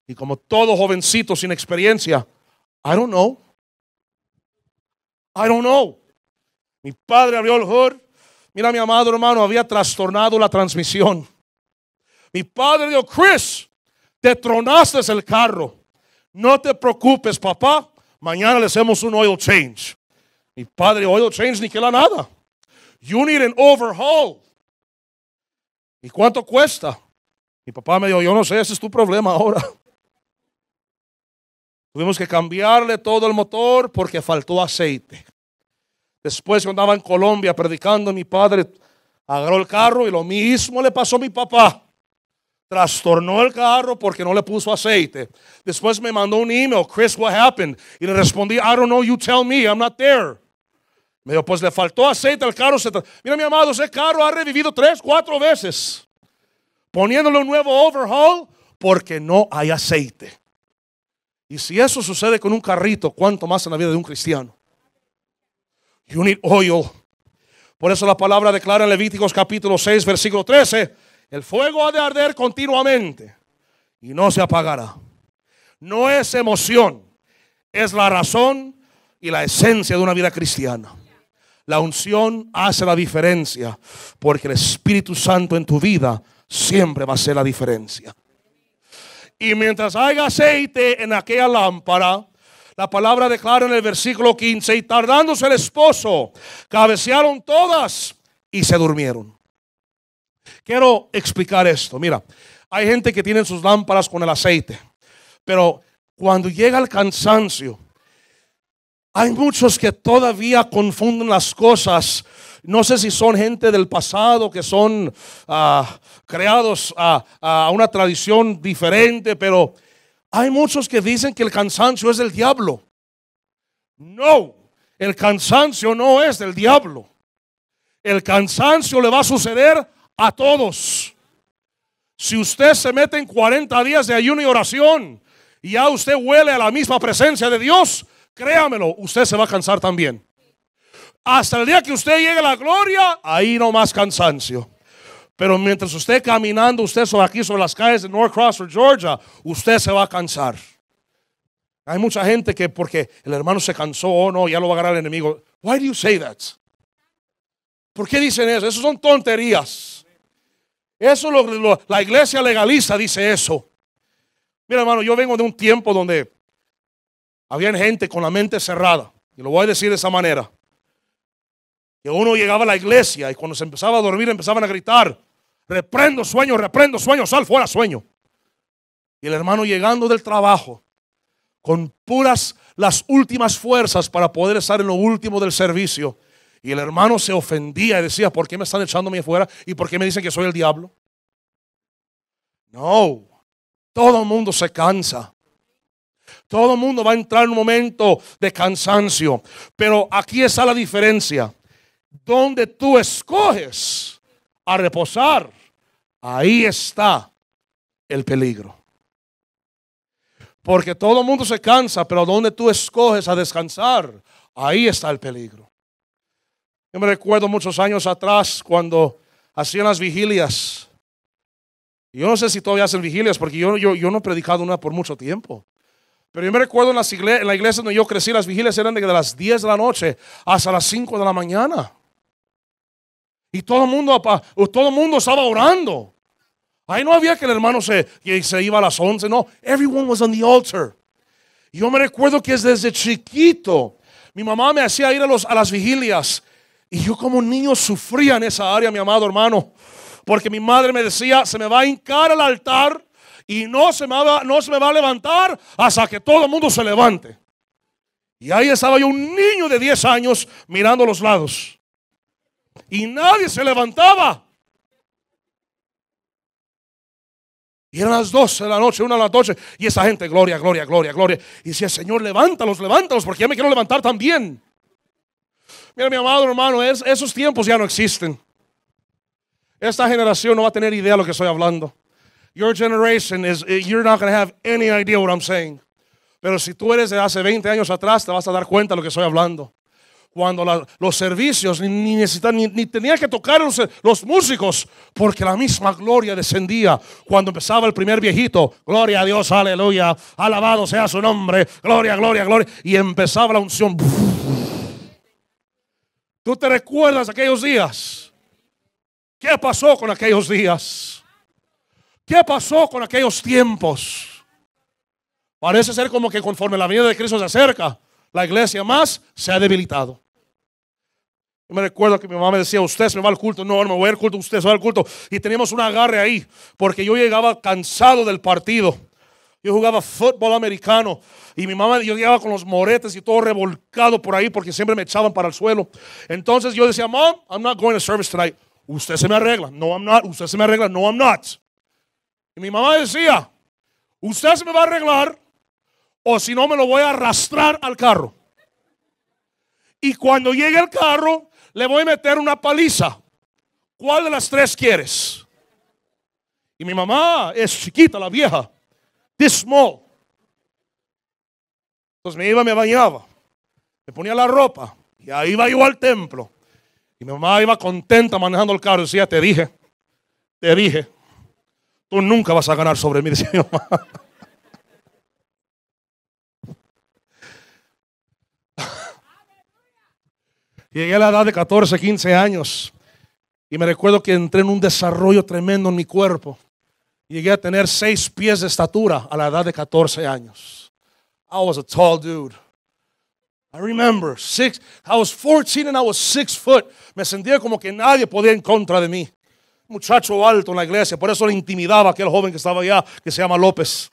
Y como todo jovencito sin experiencia, I don't know. I don't know. Mi padre abrió el hood. Mira, mi amado hermano, había trastornado la transmisión. Mi padre dijo, Chris, te tronaste el carro. No te preocupes, papá. Mañana le hacemos un oil change. Mi padre, oil change ni que la nada. You need an overhaul. ¿Y cuánto cuesta? Mi papá me dijo, yo no sé, ese es tu problema ahora. Tuvimos que cambiarle todo el motor porque faltó aceite. Después, cuando andaba en Colombia predicando, mi padre agarró el carro y lo mismo le pasó a mi papá trastornó el carro porque no le puso aceite. Después me mandó un email, Chris, what happened? Y le respondí, I don't know, you tell me, I'm not there. Me dijo, pues le faltó aceite al carro. Mira, mi amado, ese carro ha revivido tres, cuatro veces. Poniéndole un nuevo overhaul porque no hay aceite. Y si eso sucede con un carrito, ¿cuánto más en la vida de un cristiano? You need oil. Por eso la palabra declara en Levíticos capítulo 6, versículo 13 el fuego ha de arder continuamente y no se apagará. No es emoción, es la razón y la esencia de una vida cristiana. La unción hace la diferencia porque el Espíritu Santo en tu vida siempre va a ser la diferencia. Y mientras haya aceite en aquella lámpara, la palabra declara en el versículo 15, y tardándose el esposo, cabecearon todas y se durmieron. Quiero explicar esto. Mira, hay gente que tiene sus lámparas con el aceite, pero cuando llega el cansancio, hay muchos que todavía confunden las cosas. No sé si son gente del pasado que son ah, creados a, a una tradición diferente, pero hay muchos que dicen que el cansancio es del diablo. No, el cansancio no es del diablo. El cansancio le va a suceder a todos. Si usted se mete en 40 días de ayuno y oración y ya usted huele a la misma presencia de Dios, créamelo, usted se va a cansar también. Hasta el día que usted llegue a la gloria, ahí no más cansancio. Pero mientras usted caminando, usted sobre aquí sobre las calles de North or Georgia, usted se va a cansar. Hay mucha gente que porque el hermano se cansó, O oh, no, ya lo va a ganar el enemigo. Why do you say that? ¿Por qué dicen eso? Esas son tonterías. Eso lo, la iglesia legaliza, dice eso. Mira, hermano, yo vengo de un tiempo donde había gente con la mente cerrada. Y lo voy a decir de esa manera. Que uno llegaba a la iglesia y cuando se empezaba a dormir empezaban a gritar, reprendo sueño, reprendo sueño, sal fuera sueño. Y el hermano llegando del trabajo, con puras las últimas fuerzas para poder estar en lo último del servicio, y el hermano se ofendía y decía, ¿por qué me están echando mí afuera? ¿Y por qué me dicen que soy el diablo? No, todo el mundo se cansa. Todo el mundo va a entrar en un momento de cansancio. Pero aquí está la diferencia. Donde tú escoges a reposar, ahí está el peligro. Porque todo el mundo se cansa, pero donde tú escoges a descansar, ahí está el peligro. Yo me recuerdo muchos años atrás cuando hacían las vigilias. Yo no sé si todavía hacen vigilias porque yo, no he predicado una por mucho tiempo. Pero yo me recuerdo en, en la iglesia donde yo crecí, las vigilias eran de las 10 de la noche hasta las 5 de la mañana. Y todo el mundo, todo mundo estaba orando. Ahí no había que el hermano se, se iba a las 11, no. Everyone was on the altar. Yo me recuerdo que desde chiquito mi mamá me hacía ir a, los, a las vigilias y yo como niño sufría en esa área, mi amado hermano. Porque mi madre me decía, se me va a hincar al altar y no se me va, no se va a levantar hasta que todo el mundo se levante. Y ahí estaba yo un niño de 10 años mirando los lados. Y nadie se levantaba. Y eran las 12 de la noche, una de la noche. Y esa gente, gloria, gloria, gloria, gloria. Y decía, Señor, levántalos, levántalos, porque ya me quiero levantar también. Mira, mi amado hermano, esos tiempos ya no existen. Esta generación no va a tener idea de lo que estoy hablando. Your generation is, you're not going to have any idea what I'm saying. Pero si tú eres de hace 20 años atrás, te vas a dar cuenta de lo que estoy hablando. Cuando los servicios ni, ni, necesitan, ni, tenía que tocar los, músicos, porque la misma gloria descendía. Cuando empezaba el primer viejito, gloria a Dios, aleluya, alabado sea su nombre, gloria, gloria, gloria. Y empezaba la unción. ¡Buf! Tú te recuerdas aquellos días. ¿Qué pasó con aquellos días? ¿Qué pasó con aquellos tiempos? Parece ser como que conforme la vida de Cristo se acerca, la iglesia más se ha debilitado. Yo me recuerdo que mi mamá me decía, usted se me va al culto. No, no me voy al culto, usted se va al culto. Y teníamos un agarre ahí, porque yo llegaba cansado del partido. Yo jugaba fútbol americano y mi mamá, yo llegaba con los moretes y todo revolcado por ahí porque siempre me echaban para el suelo. Entonces yo decía, Mom, I'm not going to service tonight. Usted se me arregla. No, I'm not. Usted se me arregla. No, I'm not. Y mi mamá decía, usted se me va a arreglar o si no me lo voy a arrastrar al carro. Y cuando llegue el carro, le voy a meter una paliza. ¿Cuál de las tres quieres? Y mi mamá es chiquita, la vieja this Entonces me iba, me bañaba, me ponía la ropa y ahí iba yo al templo. Y mi mamá iba contenta manejando el carro y decía, te dije, te dije, tú nunca vas a ganar sobre mí, decía mi mamá. Llegué a la edad de 14, 15 años y me recuerdo que entré en un desarrollo tremendo en mi cuerpo. Llegué a tener seis pies de estatura a la edad de 14 años. I was a tall dude. I remember I was 14 and I was six foot. Me sentía como que nadie podía en contra de mí. Muchacho alto en la iglesia, por eso le intimidaba aquel joven que estaba allá que se llama López.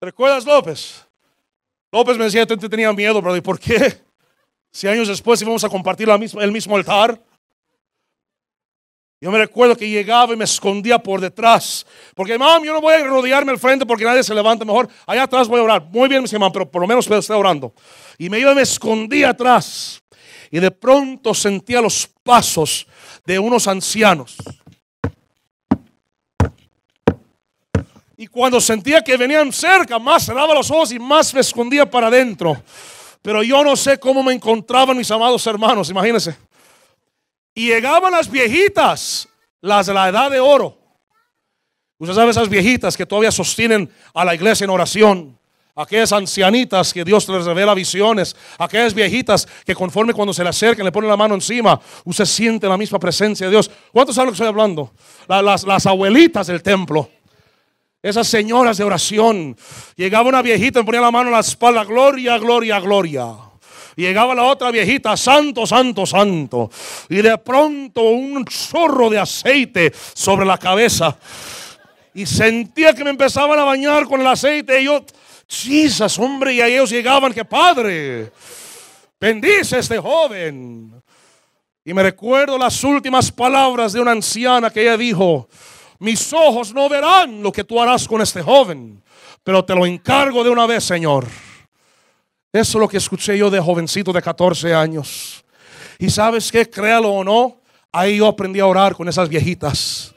¿Te ¿Recuerdas López? López me decía, te tenía miedo, pero ¿y por qué? Si años después íbamos a compartir el mismo altar, yo me recuerdo que llegaba y me escondía por detrás. Porque, mam, yo no voy a rodearme al frente porque nadie se levanta. Mejor allá atrás voy a orar. Muy bien, mis hermanos, pero por lo menos estoy orando. Y me iba y me escondía atrás. Y de pronto sentía los pasos de unos ancianos. Y cuando sentía que venían cerca, más cerraba los ojos y más me escondía para adentro. Pero yo no sé cómo me encontraban mis amados hermanos, imagínense. Y llegaban las viejitas, las de la edad de oro. Usted sabe esas viejitas que todavía sostienen a la iglesia en oración. Aquellas ancianitas que Dios les revela visiones. Aquellas viejitas que conforme cuando se le acercan le ponen la mano encima. Usted siente la misma presencia de Dios. ¿Cuántos saben lo que estoy hablando? las, las abuelitas del templo. Esas señoras de oración. Llegaba una viejita y ponía la mano en la espalda. Gloria, gloria, gloria. Llegaba la otra viejita, santo, santo, santo. Y de pronto un chorro de aceite sobre la cabeza. Y sentía que me empezaban a bañar con el aceite. Y yo, Jesus, hombre, y a ellos llegaban, que padre, bendice este joven. Y me recuerdo las últimas palabras de una anciana que ella dijo, mis ojos no verán lo que tú harás con este joven, pero te lo encargo de una vez, Señor. Eso es lo que escuché yo de jovencito de 14 años. Y sabes qué, créalo o no, ahí yo aprendí a orar con esas viejitas.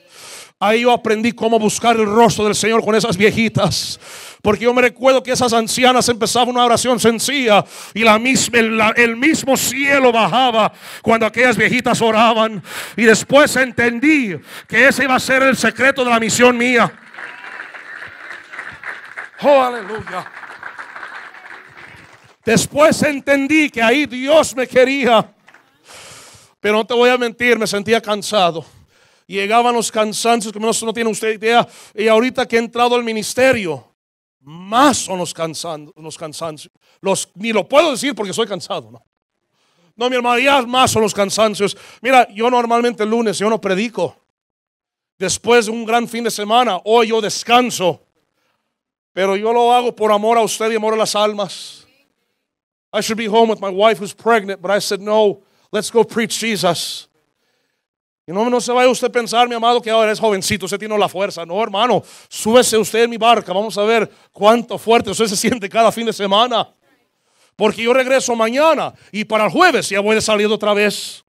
Ahí yo aprendí cómo buscar el rostro del Señor con esas viejitas. Porque yo me recuerdo que esas ancianas empezaban una oración sencilla y la misma, el, el, mismo cielo bajaba cuando aquellas viejitas oraban. Y después entendí que ese iba a ser el secreto de la misión mía. Oh, aleluya. Después entendí que ahí Dios me quería. Pero no te voy a mentir, me sentía cansado. Llegaban los cansancios que no tiene usted idea. Y ahorita que he entrado al ministerio, más son los, los cansancios. Los, ni lo puedo decir porque soy cansado, ¿no? No, mi hermano, ya más son los cansancios. Mira, yo normalmente el lunes, yo no predico. Después de un gran fin de semana, hoy yo descanso. Pero yo lo hago por amor a usted y amor a las almas. I should be home with my wife who's pregnant, but I said, no, let's go preach Jesus. Y no, no se vaya usted a pensar, mi amado, que ahora es jovencito, usted tiene la fuerza. No, hermano, súbese usted en mi barca. Vamos a ver cuánto fuerte usted se siente cada fin de semana. Porque yo regreso mañana y para el jueves ya voy a salir otra vez.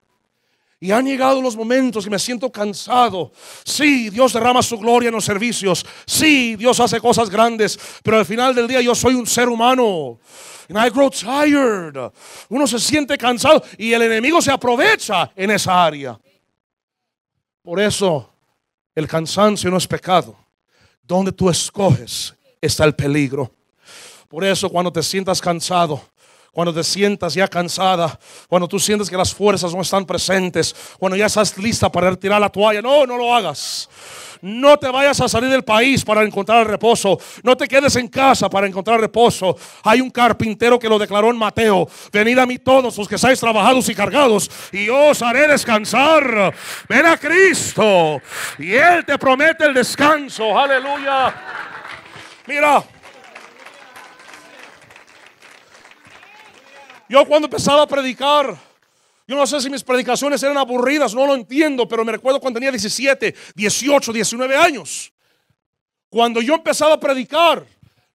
Y han llegado los momentos y me siento cansado. Sí, Dios derrama su gloria en los servicios. Sí, Dios hace cosas grandes. Pero al final del día yo soy un ser humano. And I grow tired. Uno se siente cansado y el enemigo se aprovecha en esa área. Por eso el cansancio no es pecado. Donde tú escoges está el peligro. Por eso cuando te sientas cansado, cuando te sientas ya cansada, cuando tú sientes que las fuerzas no están presentes, cuando ya estás lista para retirar la toalla. No, no lo hagas. No te vayas a salir del país para encontrar reposo. No te quedes en casa para encontrar reposo. Hay un carpintero que lo declaró en Mateo. Venid a mí todos los que estáis trabajados y cargados y os haré descansar. Ven a Cristo y Él te promete el descanso. Aleluya. Mira, Yo cuando empezaba a predicar, yo no sé si mis predicaciones eran aburridas, no lo entiendo, pero me recuerdo cuando tenía 17, 18, 19 años. Cuando yo empezaba a predicar,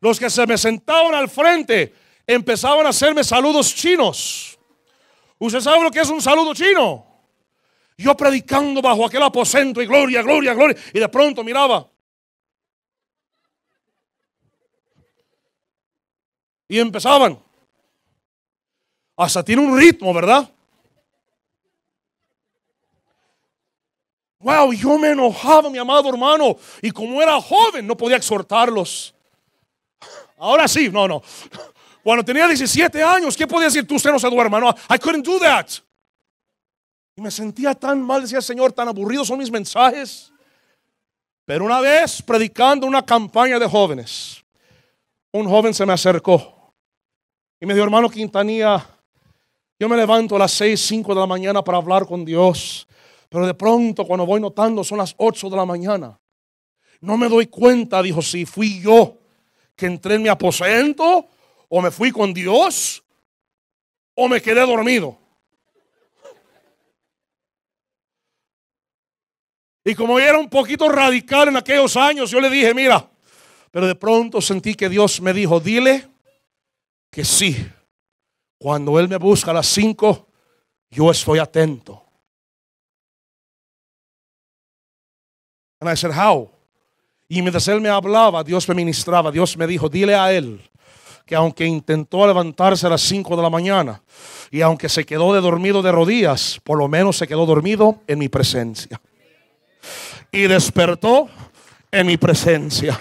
los que se me sentaban al frente empezaban a hacerme saludos chinos. ¿Usted sabe lo que es un saludo chino? Yo predicando bajo aquel aposento y gloria, gloria, gloria. Y de pronto miraba. Y empezaban. Hasta tiene un ritmo, ¿verdad? Wow, yo me enojaba, mi amado hermano. Y como era joven, no podía exhortarlos. Ahora sí, no, no. Cuando tenía 17 años, ¿qué podía decir tú? Usted no se duerma. No, I couldn't do that. Y me sentía tan mal, decía Señor, tan aburridos son mis mensajes. Pero una vez, predicando una campaña de jóvenes, un joven se me acercó y me dijo, hermano Quintanilla, yo me levanto a las 6, 5 de la mañana para hablar con Dios. Pero de pronto cuando voy notando son las 8 de la mañana. No me doy cuenta, dijo, si fui yo que entré en mi aposento o me fui con Dios o me quedé dormido. Y como era un poquito radical en aquellos años, yo le dije, mira, pero de pronto sentí que Dios me dijo, dile que sí cuando Él me busca a las 5 yo estoy atento. Y mientras él me hablaba, Dios me ministraba. Dios me dijo, dile a él que aunque intentó levantarse a las 5 de la mañana y aunque se quedó de dormido de rodillas, por lo menos se quedó dormido en mi presencia. Y despertó en mi presencia.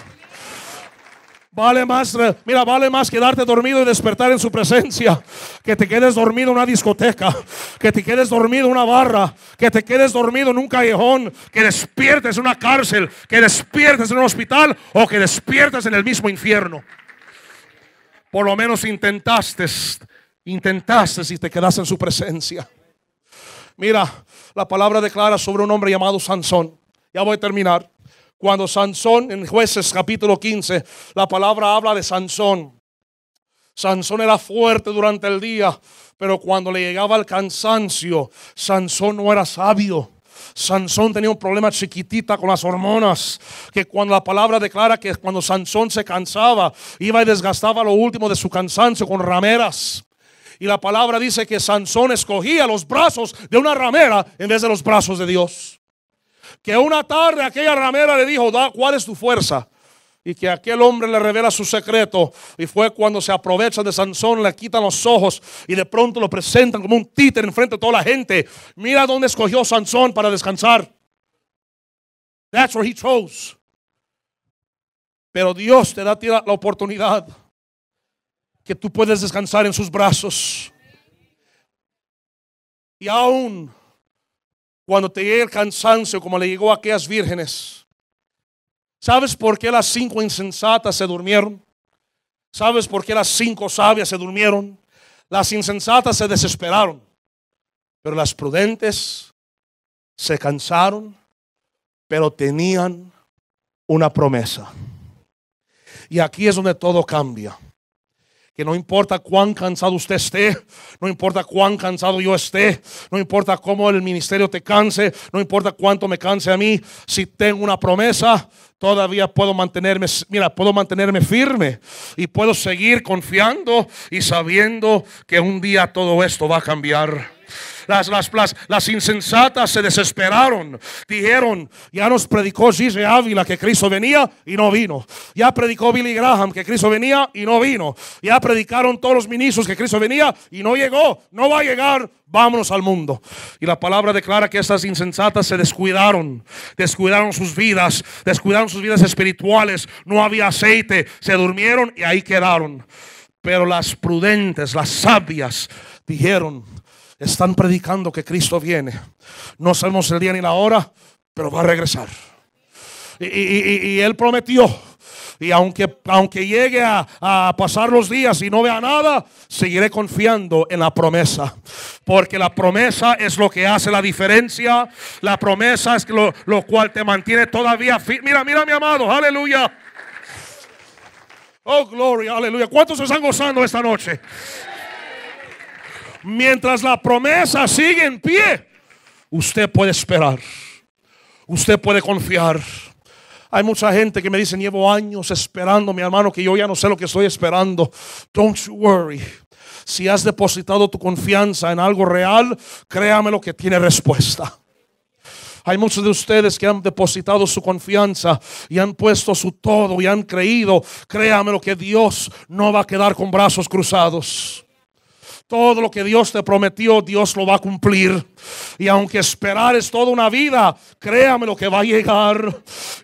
Vale más, mira, vale más quedarte dormido y despertar en su presencia. Que te quedes dormido en una discoteca. Que te quedes dormido en una barra. Que te quedes dormido en un callejón. Que despiertes en una cárcel. Que despiertes en un hospital. O que despiertes en el mismo infierno. Por lo menos intentaste. Intentaste si te quedaste en su presencia. Mira, la palabra declara sobre un hombre llamado Sansón. Ya voy a terminar. Cuando Sansón, en jueces capítulo 15, la palabra habla de Sansón. Sansón era fuerte durante el día, pero cuando le llegaba el cansancio, Sansón no era sabio. Sansón tenía un problema chiquitita con las hormonas, que cuando la palabra declara que cuando Sansón se cansaba, iba y desgastaba lo último de su cansancio con rameras. Y la palabra dice que Sansón escogía los brazos de una ramera en vez de los brazos de Dios que una tarde aquella ramera le dijo, Da ¿cuál es tu fuerza? y que aquel hombre le revela su secreto. Y fue cuando se aprovechan de Sansón, le quitan los ojos y de pronto lo presentan como un títer enfrente de toda la gente. Mira dónde escogió Sansón para descansar. That's where he chose. Pero Dios te da la oportunidad que tú puedes descansar en sus brazos. Y aún cuando te llegue el cansancio como le llegó a aquellas vírgenes. ¿Sabes por qué las cinco insensatas se durmieron? ¿Sabes por qué las cinco sabias se durmieron? Las insensatas se desesperaron, pero las prudentes se cansaron, pero tenían una promesa. Y aquí es donde todo cambia que no importa cuán cansado usted esté, no importa cuán cansado yo esté, no importa cómo el ministerio te canse, no importa cuánto me canse a mí, si tengo una promesa, todavía puedo mantenerme, mira, puedo mantenerme firme y puedo seguir confiando y sabiendo que un día todo esto va a cambiar las, las, las, insensatas se desesperaron. Dijeron, ya nos predicó Gise Ávila que Cristo venía y no vino. Ya predicó Billy Graham que Cristo venía y no vino. Ya predicaron todos los ministros que Cristo venía y no llegó. No va a llegar. Vámonos al mundo. Y la palabra declara que estas insensatas se descuidaron, descuidaron sus vidas, descuidaron sus vidas espirituales, no había aceite, se durmieron y ahí quedaron. Pero las prudentes, las sabias, dijeron, están predicando que Cristo viene. No sabemos el día ni la hora, pero va a regresar. Y, Él prometió. Y aunque, aunque llegue a, pasar los días y no vea nada, seguiré confiando en la promesa. Porque la promesa es lo que hace la diferencia. La promesa es lo, lo cual te mantiene todavía firme. Mira, mira mi amado. Aleluya. Oh, gloria, aleluya. ¿Cuántos se están gozando esta noche? Mientras la promesa sigue en pie, usted puede esperar. Usted puede confiar. Hay mucha gente que me dice, llevo años esperando, mi hermano, que yo ya no sé lo que estoy esperando. Don't you worry. Si has depositado tu confianza en algo real, créame lo que tiene respuesta. Hay muchos de ustedes que han depositado su confianza y han puesto su todo y han creído. Créame lo que Dios no va a quedar con brazos cruzados. Todo lo que Dios te prometió, Dios lo va a cumplir. Y aunque esperar es toda una vida, créame lo que va a llegar.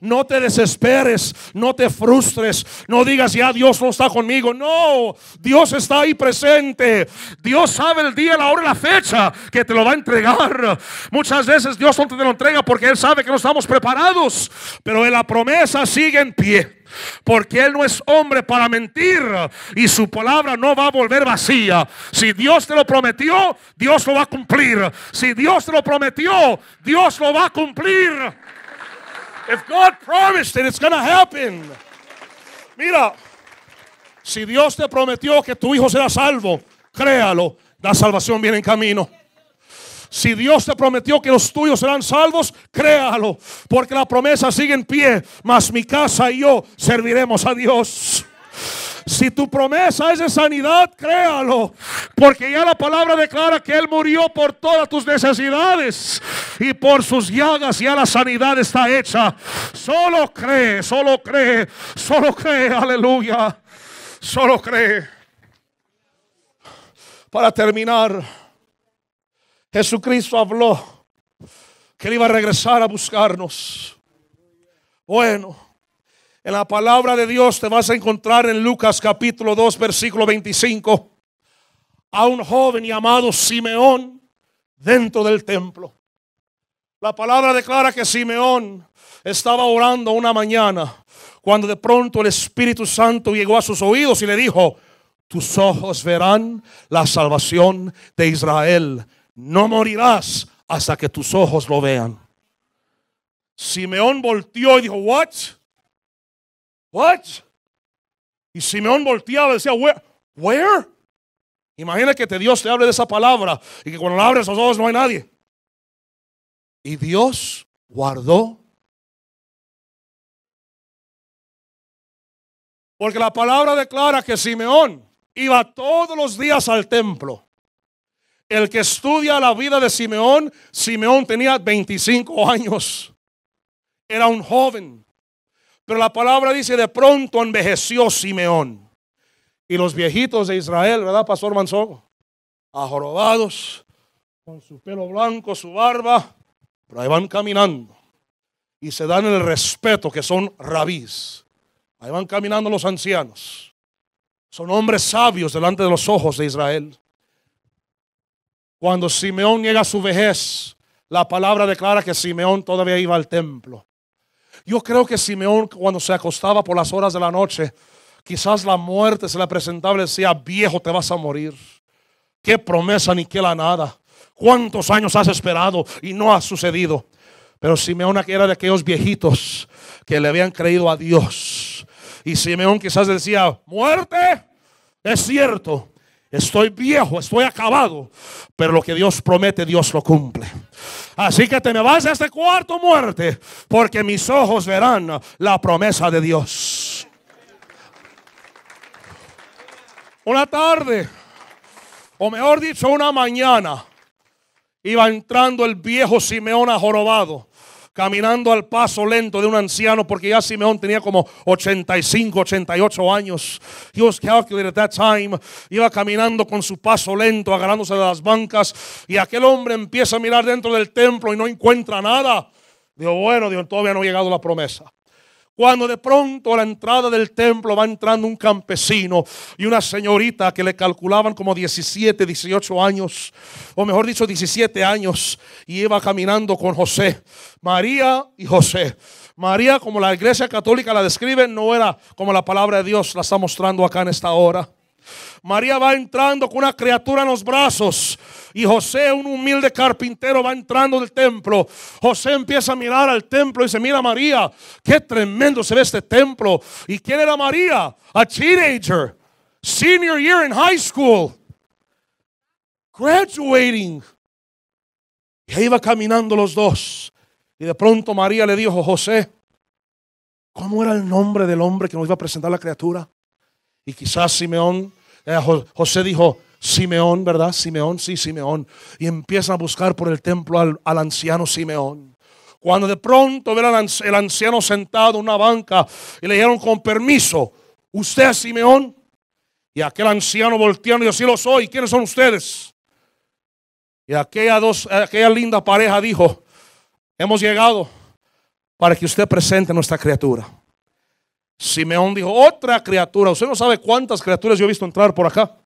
No te desesperes, no te frustres, no digas ya Dios no está conmigo. No, Dios está ahí presente. Dios sabe el día, la hora y la fecha que te lo va a entregar. Muchas veces Dios no te lo entrega porque Él sabe que no estamos preparados, pero en la promesa sigue en pie. Porque Él no es hombre para mentir y su palabra no va a volver vacía. Si Dios te lo prometió, Dios lo va a cumplir. Si Dios te lo prometió, Dios lo va a cumplir. If God promised it, it's going happen. Mira, si Dios te prometió que tu hijo será salvo, créalo, la salvación viene en camino. Si Dios te prometió que los tuyos serán salvos, créalo, porque la promesa sigue en pie, mas mi casa y yo serviremos a Dios. Si tu promesa es de sanidad, créalo. Porque ya la palabra declara que Él murió por todas tus necesidades. Y por sus llagas ya la sanidad está hecha. Solo cree, solo cree, solo cree. Aleluya. Solo cree. Para terminar. Jesucristo habló que Él iba a regresar a buscarnos. Bueno, en la palabra de Dios te vas a encontrar en Lucas capítulo 2, versículo 25, a un joven llamado Simeón dentro del templo. La palabra declara que Simeón estaba orando una mañana cuando de pronto el Espíritu Santo llegó a sus oídos y le dijo, tus ojos verán la salvación de Israel no morirás hasta que tus ojos lo vean. Simeón volteó y dijo, what? What? Y Simeón volteaba y decía, where? Where? Imagina que Dios te hable de esa palabra y que cuando la abres los ojos no hay nadie. Y Dios guardó. Porque la palabra declara que Simeón iba todos los días al templo el que estudia la vida de Simeón, Simeón tenía 25 años. Era un joven. Pero la palabra dice, de pronto envejeció Simeón. Y los viejitos de Israel, ¿verdad, Pastor Manzogo? Ajorobados, con su pelo blanco, su barba, pero ahí van caminando. Y se dan el respeto que son rabís. Ahí van caminando los ancianos. Son hombres sabios delante de los ojos de Israel. Cuando Simeón llega a su vejez, la palabra declara que Simeón todavía iba al templo. Yo creo que Simeón cuando se acostaba por las horas de la noche, quizás la muerte se le presentaba y decía, viejo te vas a morir. Qué promesa ni qué la nada. ¿Cuántos años has esperado y no ha sucedido? Pero Simeón era de aquellos viejitos que le habían creído a Dios. Y Simeón quizás decía, muerte, es cierto, Estoy viejo, estoy acabado. Pero lo que Dios promete, Dios lo cumple. Así que te me vas a este cuarto muerte, porque mis ojos verán la promesa de Dios. Una tarde, o mejor dicho, una mañana, iba entrando el viejo Simeón a jorobado caminando al paso lento de un anciano, porque ya Simeón tenía como 85, 88 años. He was calculated at that time. Iba caminando con su paso lento, agarrándose de las bancas, y aquel hombre empieza a mirar dentro del templo y no encuentra nada. Digo, bueno, Dios, todavía no ha llegado la promesa. Cuando de pronto a la entrada del templo va entrando un campesino y una señorita que le calculaban como 17, 18 años, o mejor dicho 17 años, y iba caminando con José, María y José. María, como la iglesia católica la describe, no era como la palabra de Dios la está mostrando acá en esta hora. María va entrando con una criatura en los brazos. Y José, un humilde carpintero, va entrando del templo. José empieza a mirar al templo y dice, mira María, qué tremendo se ve este templo. ¿Y quién era María? A teenager, senior year in high school, graduating. Y iba caminando los dos. Y de pronto María le dijo, José, ¿cómo era el nombre del hombre que nos iba a presentar la criatura? Y quizás Simeón eh, José dijo, Simeón, ¿verdad? Simeón, sí, Simeón. Y empiezan a buscar por el templo al, anciano Simeón. Cuando de pronto vieron al el anciano sentado en una banca y le dijeron con permiso, ¿usted es Simeón? Y aquel anciano volteando y sí lo soy, ¿quiénes son ustedes? Y aquella, aquella linda pareja dijo, hemos llegado para que usted presente nuestra criatura. Simeón dijo, otra criatura. Usted no sabe cuántas criaturas yo he visto entrar por acá.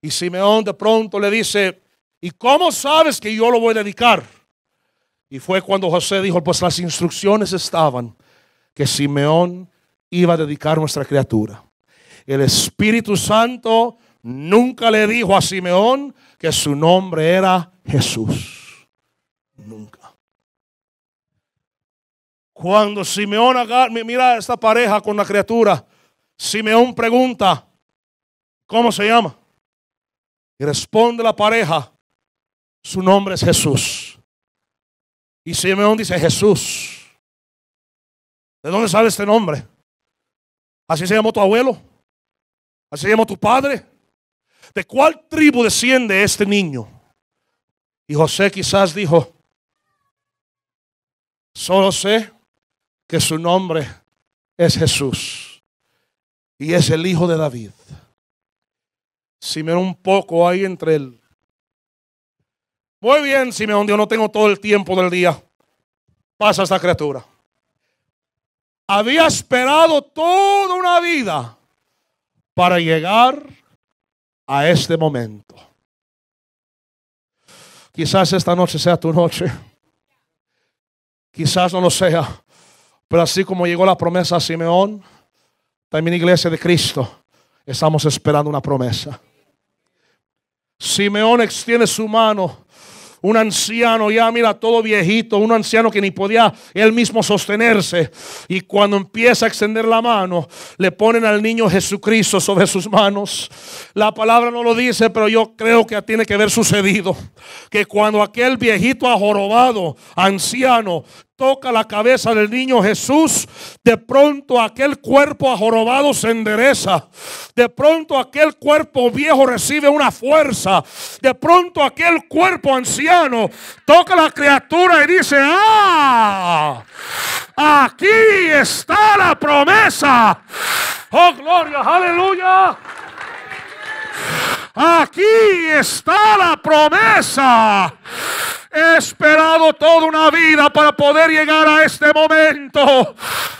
Y Simeón de pronto le dice, ¿y cómo sabes que yo lo voy a dedicar? Y fue cuando José dijo, pues las instrucciones estaban que Simeón iba a dedicar nuestra criatura. El Espíritu Santo nunca le dijo a Simeón que su nombre era Jesús. Nunca. Cuando Simeón agarra, mira esta pareja con la criatura, Simeón pregunta, ¿cómo se llama? Y responde la pareja, su nombre es Jesús. Y Simeón dice, Jesús. ¿De dónde sale este nombre? ¿Así se llamó tu abuelo? ¿Así se llamó tu padre? ¿De cuál tribu desciende este niño? Y José quizás dijo, solo sé que su nombre es Jesús y es el hijo de David. Si me un poco ahí entre él. Muy bien, Simeón, yo no tengo todo el tiempo del día. Pasa esta criatura. Había esperado toda una vida para llegar a este momento. Quizás esta noche sea tu noche. Quizás no lo sea. Pero así como llegó la promesa a Simeón, también iglesia de Cristo, estamos esperando una promesa. Simeón extiende su mano. Un anciano ya, mira, todo viejito, un anciano que ni podía él mismo sostenerse. Y cuando empieza a extender la mano, le ponen al niño Jesucristo sobre sus manos. La palabra no lo dice, pero yo creo que tiene que haber sucedido. Que cuando aquel viejito jorobado, anciano, toca la cabeza del niño Jesús, de pronto aquel cuerpo ajorobado se endereza. De pronto aquel cuerpo viejo recibe una fuerza. De pronto aquel cuerpo anciano toca la criatura y dice, ah, aquí está la promesa. Oh, gloria, aleluya. Aquí está la promesa. He esperado toda una vida para poder llegar a este momento.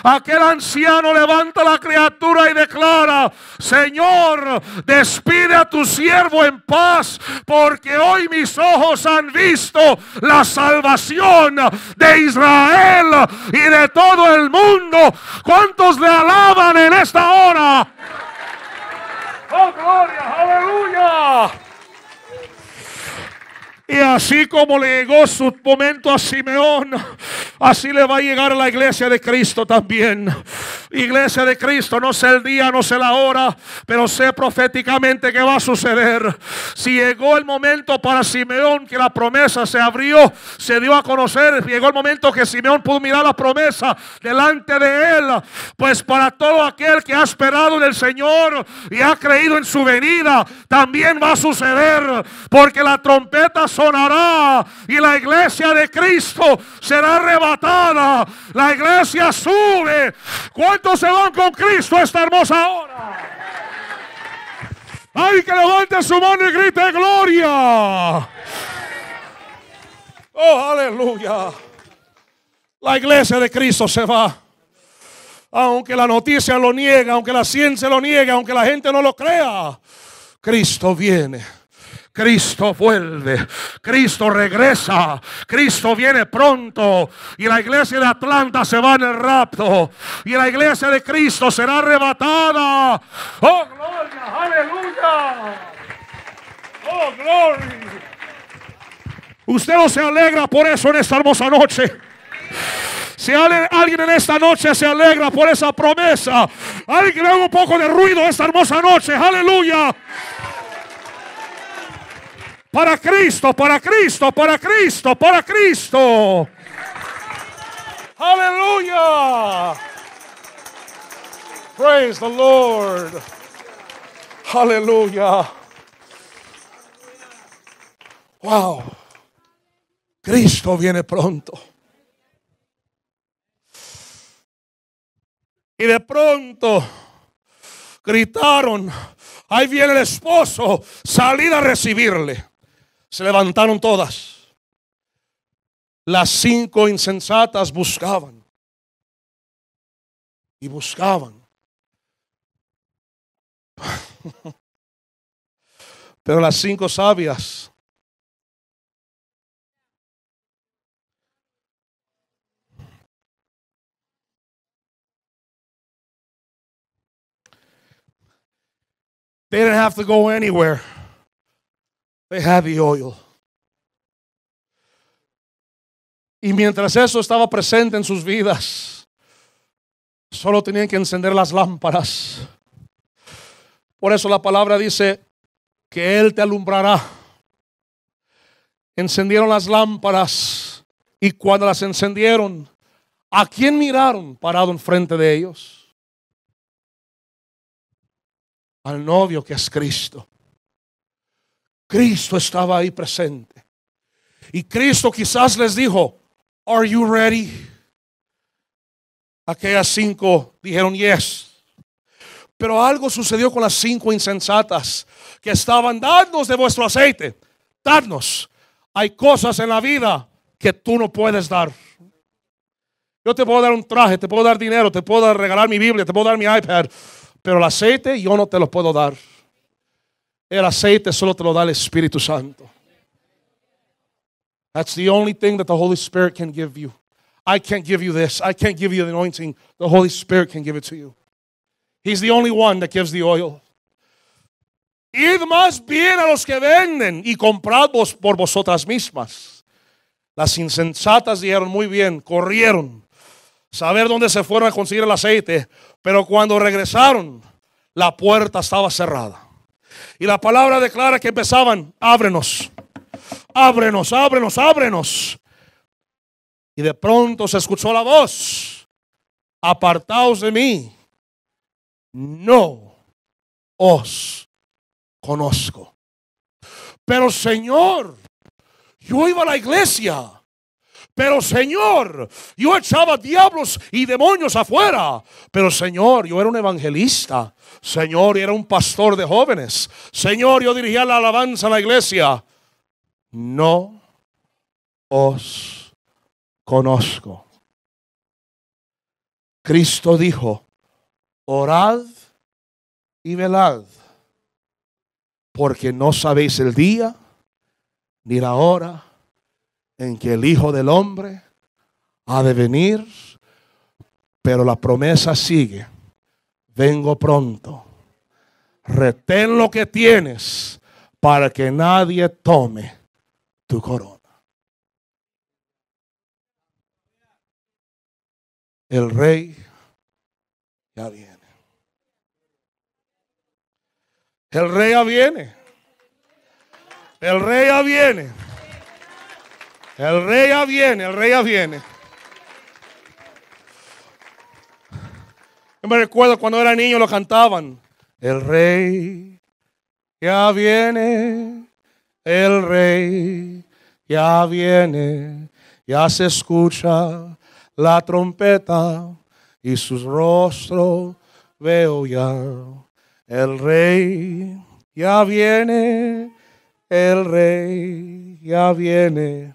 Aquel anciano levanta la criatura y declara, Señor, despide a tu siervo en paz, porque hoy mis ojos han visto la salvación de Israel y de todo el mundo. ¿Cuántos le alaban en esta hora? ¡Oh, gloria! ¡Aleluya! Y así como le llegó su momento a Simeón, así le va a llegar a la iglesia de Cristo también. Iglesia de Cristo, no sé el día, no sé la hora, pero sé proféticamente que va a suceder. Si llegó el momento para Simeón que la promesa se abrió, se dio a conocer, llegó el momento que Simeón pudo mirar la promesa delante de él, pues para todo aquel que ha esperado en el Señor y ha creído en su venida, también va a suceder, porque la trompeta y la iglesia de Cristo será arrebatada. La iglesia sube. ¿Cuántos se van con Cristo esta hermosa hora? hay que levante su mano y grite gloria! ¡Oh, aleluya! La iglesia de Cristo se va. Aunque la noticia lo niega, aunque la ciencia lo niega, aunque la gente no lo crea, Cristo viene. Cristo vuelve, Cristo regresa, Cristo viene pronto y la iglesia de Atlanta se va en el rapto y la iglesia de Cristo será arrebatada. Oh, gloria, aleluya. Oh, gloria. Usted no se alegra por eso en esta hermosa noche. Si alguien en esta noche se alegra por esa promesa, alguien haga un poco de ruido esta hermosa noche. Aleluya. Para Cristo, para Cristo, para Cristo, para Cristo. Aleluya. Praise the Lord. Aleluya. Wow. Cristo viene pronto. Y de pronto gritaron, ahí viene el esposo, salid a recibirle. Se levantaron todas. Las cinco insensatas buscaban. Y buscaban. Pero las cinco sabias They didn't have to go anywhere oil. Y mientras eso estaba presente en sus vidas, solo tenían que encender las lámparas. Por eso la palabra dice que Él te alumbrará. Encendieron las lámparas y cuando las encendieron, ¿a quién miraron parado enfrente de ellos? Al novio que es Cristo. Cristo estaba ahí presente. Y Cristo quizás les dijo, Are you ready? Aquellas cinco dijeron yes. Pero algo sucedió con las cinco insensatas que estaban, dándonos de vuestro aceite, dadnos. Hay cosas en la vida que tú no puedes dar. Yo te puedo dar un traje, te puedo dar dinero, te puedo regalar mi Biblia, te puedo dar mi iPad, pero el aceite yo no te lo puedo dar. El aceite solo te lo da el Espíritu Santo. That's the only thing that the Holy Spirit can give you. I can't give you this. I can't give you the anointing. The Holy Spirit can give it to you. He's the only one that gives the oil. Id más bien a los que venden y comprad vos por vosotras mismas. Las insensatas dijeron muy bien, corrieron, saber dónde se fueron a conseguir el aceite, pero cuando regresaron, la puerta estaba cerrada. Y la palabra declara que empezaban, ábrenos, ábrenos, ábrenos, ábrenos. Y de pronto se escuchó la voz, apartaos de mí, no os conozco. Pero Señor, yo iba a la iglesia. Pero Señor, yo echaba diablos y demonios afuera. Pero Señor, yo era un evangelista. Señor, yo era un pastor de jóvenes. Señor, yo dirigía la alabanza a la iglesia. No os conozco. Cristo dijo, orad y velad, porque no sabéis el día ni la hora en que el Hijo del Hombre ha de venir, pero la promesa sigue. Vengo pronto. Retén lo que tienes para que nadie tome tu corona. El rey ya viene. El rey ya viene. El rey ya viene. El rey ya viene, el rey ya viene. Yo me recuerdo cuando era niño lo cantaban. El rey ya viene, el rey ya viene, ya se escucha la trompeta y sus rostros veo ya. El rey ya viene, el rey ya viene,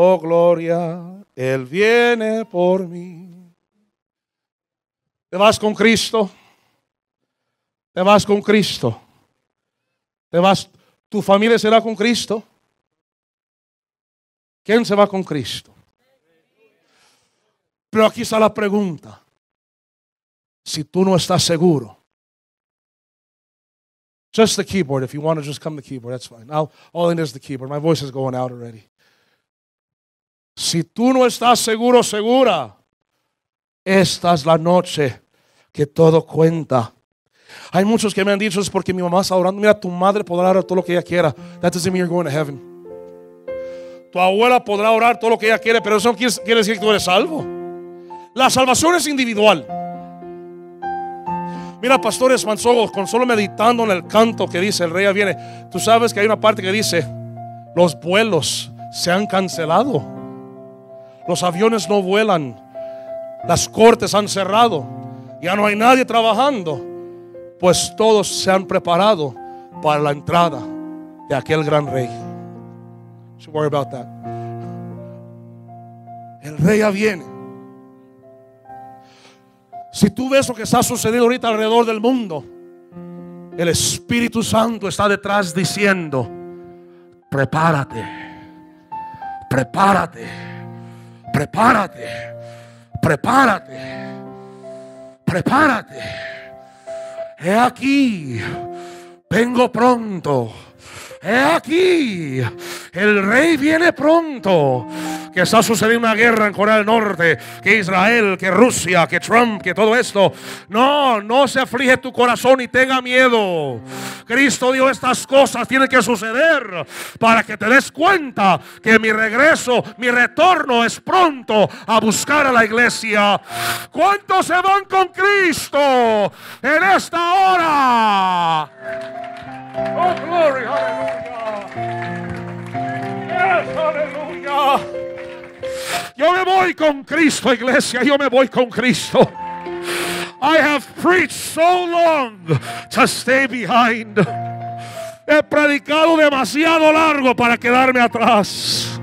Oh gloria, Él viene por mí. Te vas con Cristo. Te vas con Cristo. Te vas, tu familia será con Cristo. ¿Quién se va con Cristo? Pero aquí está la pregunta. Si tú no estás seguro. Just the keyboard, if you want to just come the keyboard, that's fine. I'll, all I need is the keyboard. My voice is going out already. Si tú no estás seguro, segura, esta es la noche que todo cuenta. Hay muchos que me han dicho es porque mi mamá está orando. Mira, tu madre podrá orar todo lo que ella quiera. That doesn't mean you're going to heaven. Tu abuela podrá orar todo lo que ella quiere, pero eso quiere, decir que tú eres salvo. La salvación es individual. Mira, pastores Manzogos, con solo meditando en el canto que dice el rey viene, tú sabes que hay una parte que dice, los vuelos se han cancelado. Los aviones no vuelan. Las cortes han cerrado. Ya no hay nadie trabajando. Pues todos se han preparado para la entrada de aquel gran rey. Don't worry about that. El rey ya viene. Si tú ves lo que está sucediendo ahorita alrededor del mundo, el Espíritu Santo está detrás diciendo, prepárate, prepárate prepárate, prepárate, prepárate. He aquí, vengo pronto he aquí, el rey viene pronto. Que está sucediendo una guerra en Corea del Norte, que Israel, que Rusia, que Trump, que todo esto. No, no se aflige tu corazón y tenga miedo. Cristo dio estas cosas, tienen que suceder para que te des cuenta que mi regreso, mi retorno es pronto a buscar a la iglesia. ¿Cuántos se van con Cristo en esta hora? Oh, glory, aleluya. Yes, aleluya. Yo me voy con Cristo, iglesia. Yo me voy con Cristo. I have preached so long to stay behind. He predicado demasiado largo para quedarme atrás.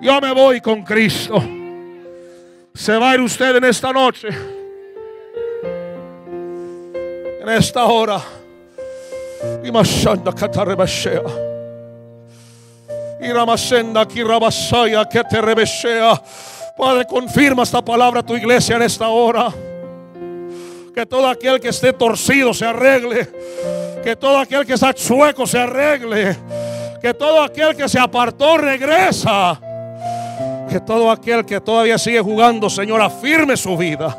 Yo me voy con Cristo. Se va a ir usted en esta noche. En esta hora. Y te rebechea. Y ramasenda que te rebeshea. Padre, confirma esta palabra a tu iglesia en esta hora. Que todo aquel que esté torcido se arregle. Que todo aquel que está chueco se arregle. Que todo aquel que se apartó regresa. Que todo aquel que todavía sigue jugando, Señor, afirme su vida.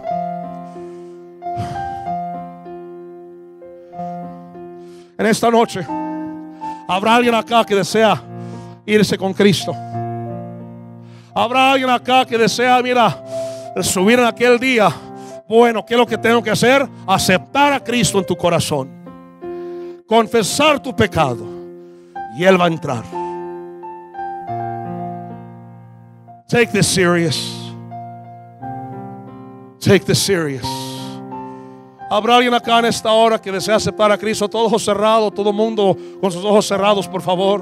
en esta noche. Habrá alguien acá que desea irse con Cristo. Habrá alguien acá que desea, mira, subir en aquel día. Bueno, ¿qué es lo que tengo que hacer? Aceptar a Cristo en tu corazón. Confesar tu pecado. Y Él va a entrar. Take this serious. Take this serious. ¿Habrá alguien acá en esta hora que desea aceptar a Cristo? Todo ojo cerrado, todo mundo con sus ojos cerrados, por favor.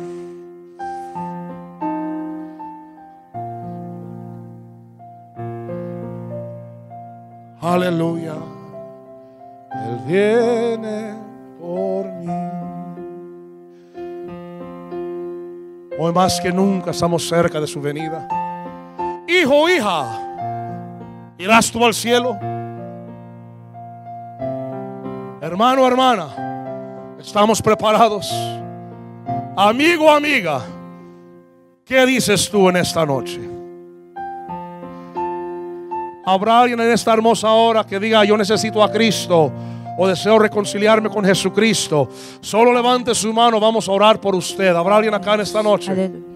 Aleluya. Él viene por mí. Hoy más que nunca estamos cerca de su venida. Hijo, hija, irás tú al cielo. Hermano, hermana, estamos preparados. Amigo, amiga, ¿qué dices tú en esta noche? ¿Habrá alguien en esta hermosa hora que diga, yo necesito a Cristo? o deseo reconciliarme con Jesucristo, solo levante su mano, vamos a orar por usted. ¿Habrá alguien acá en esta noche?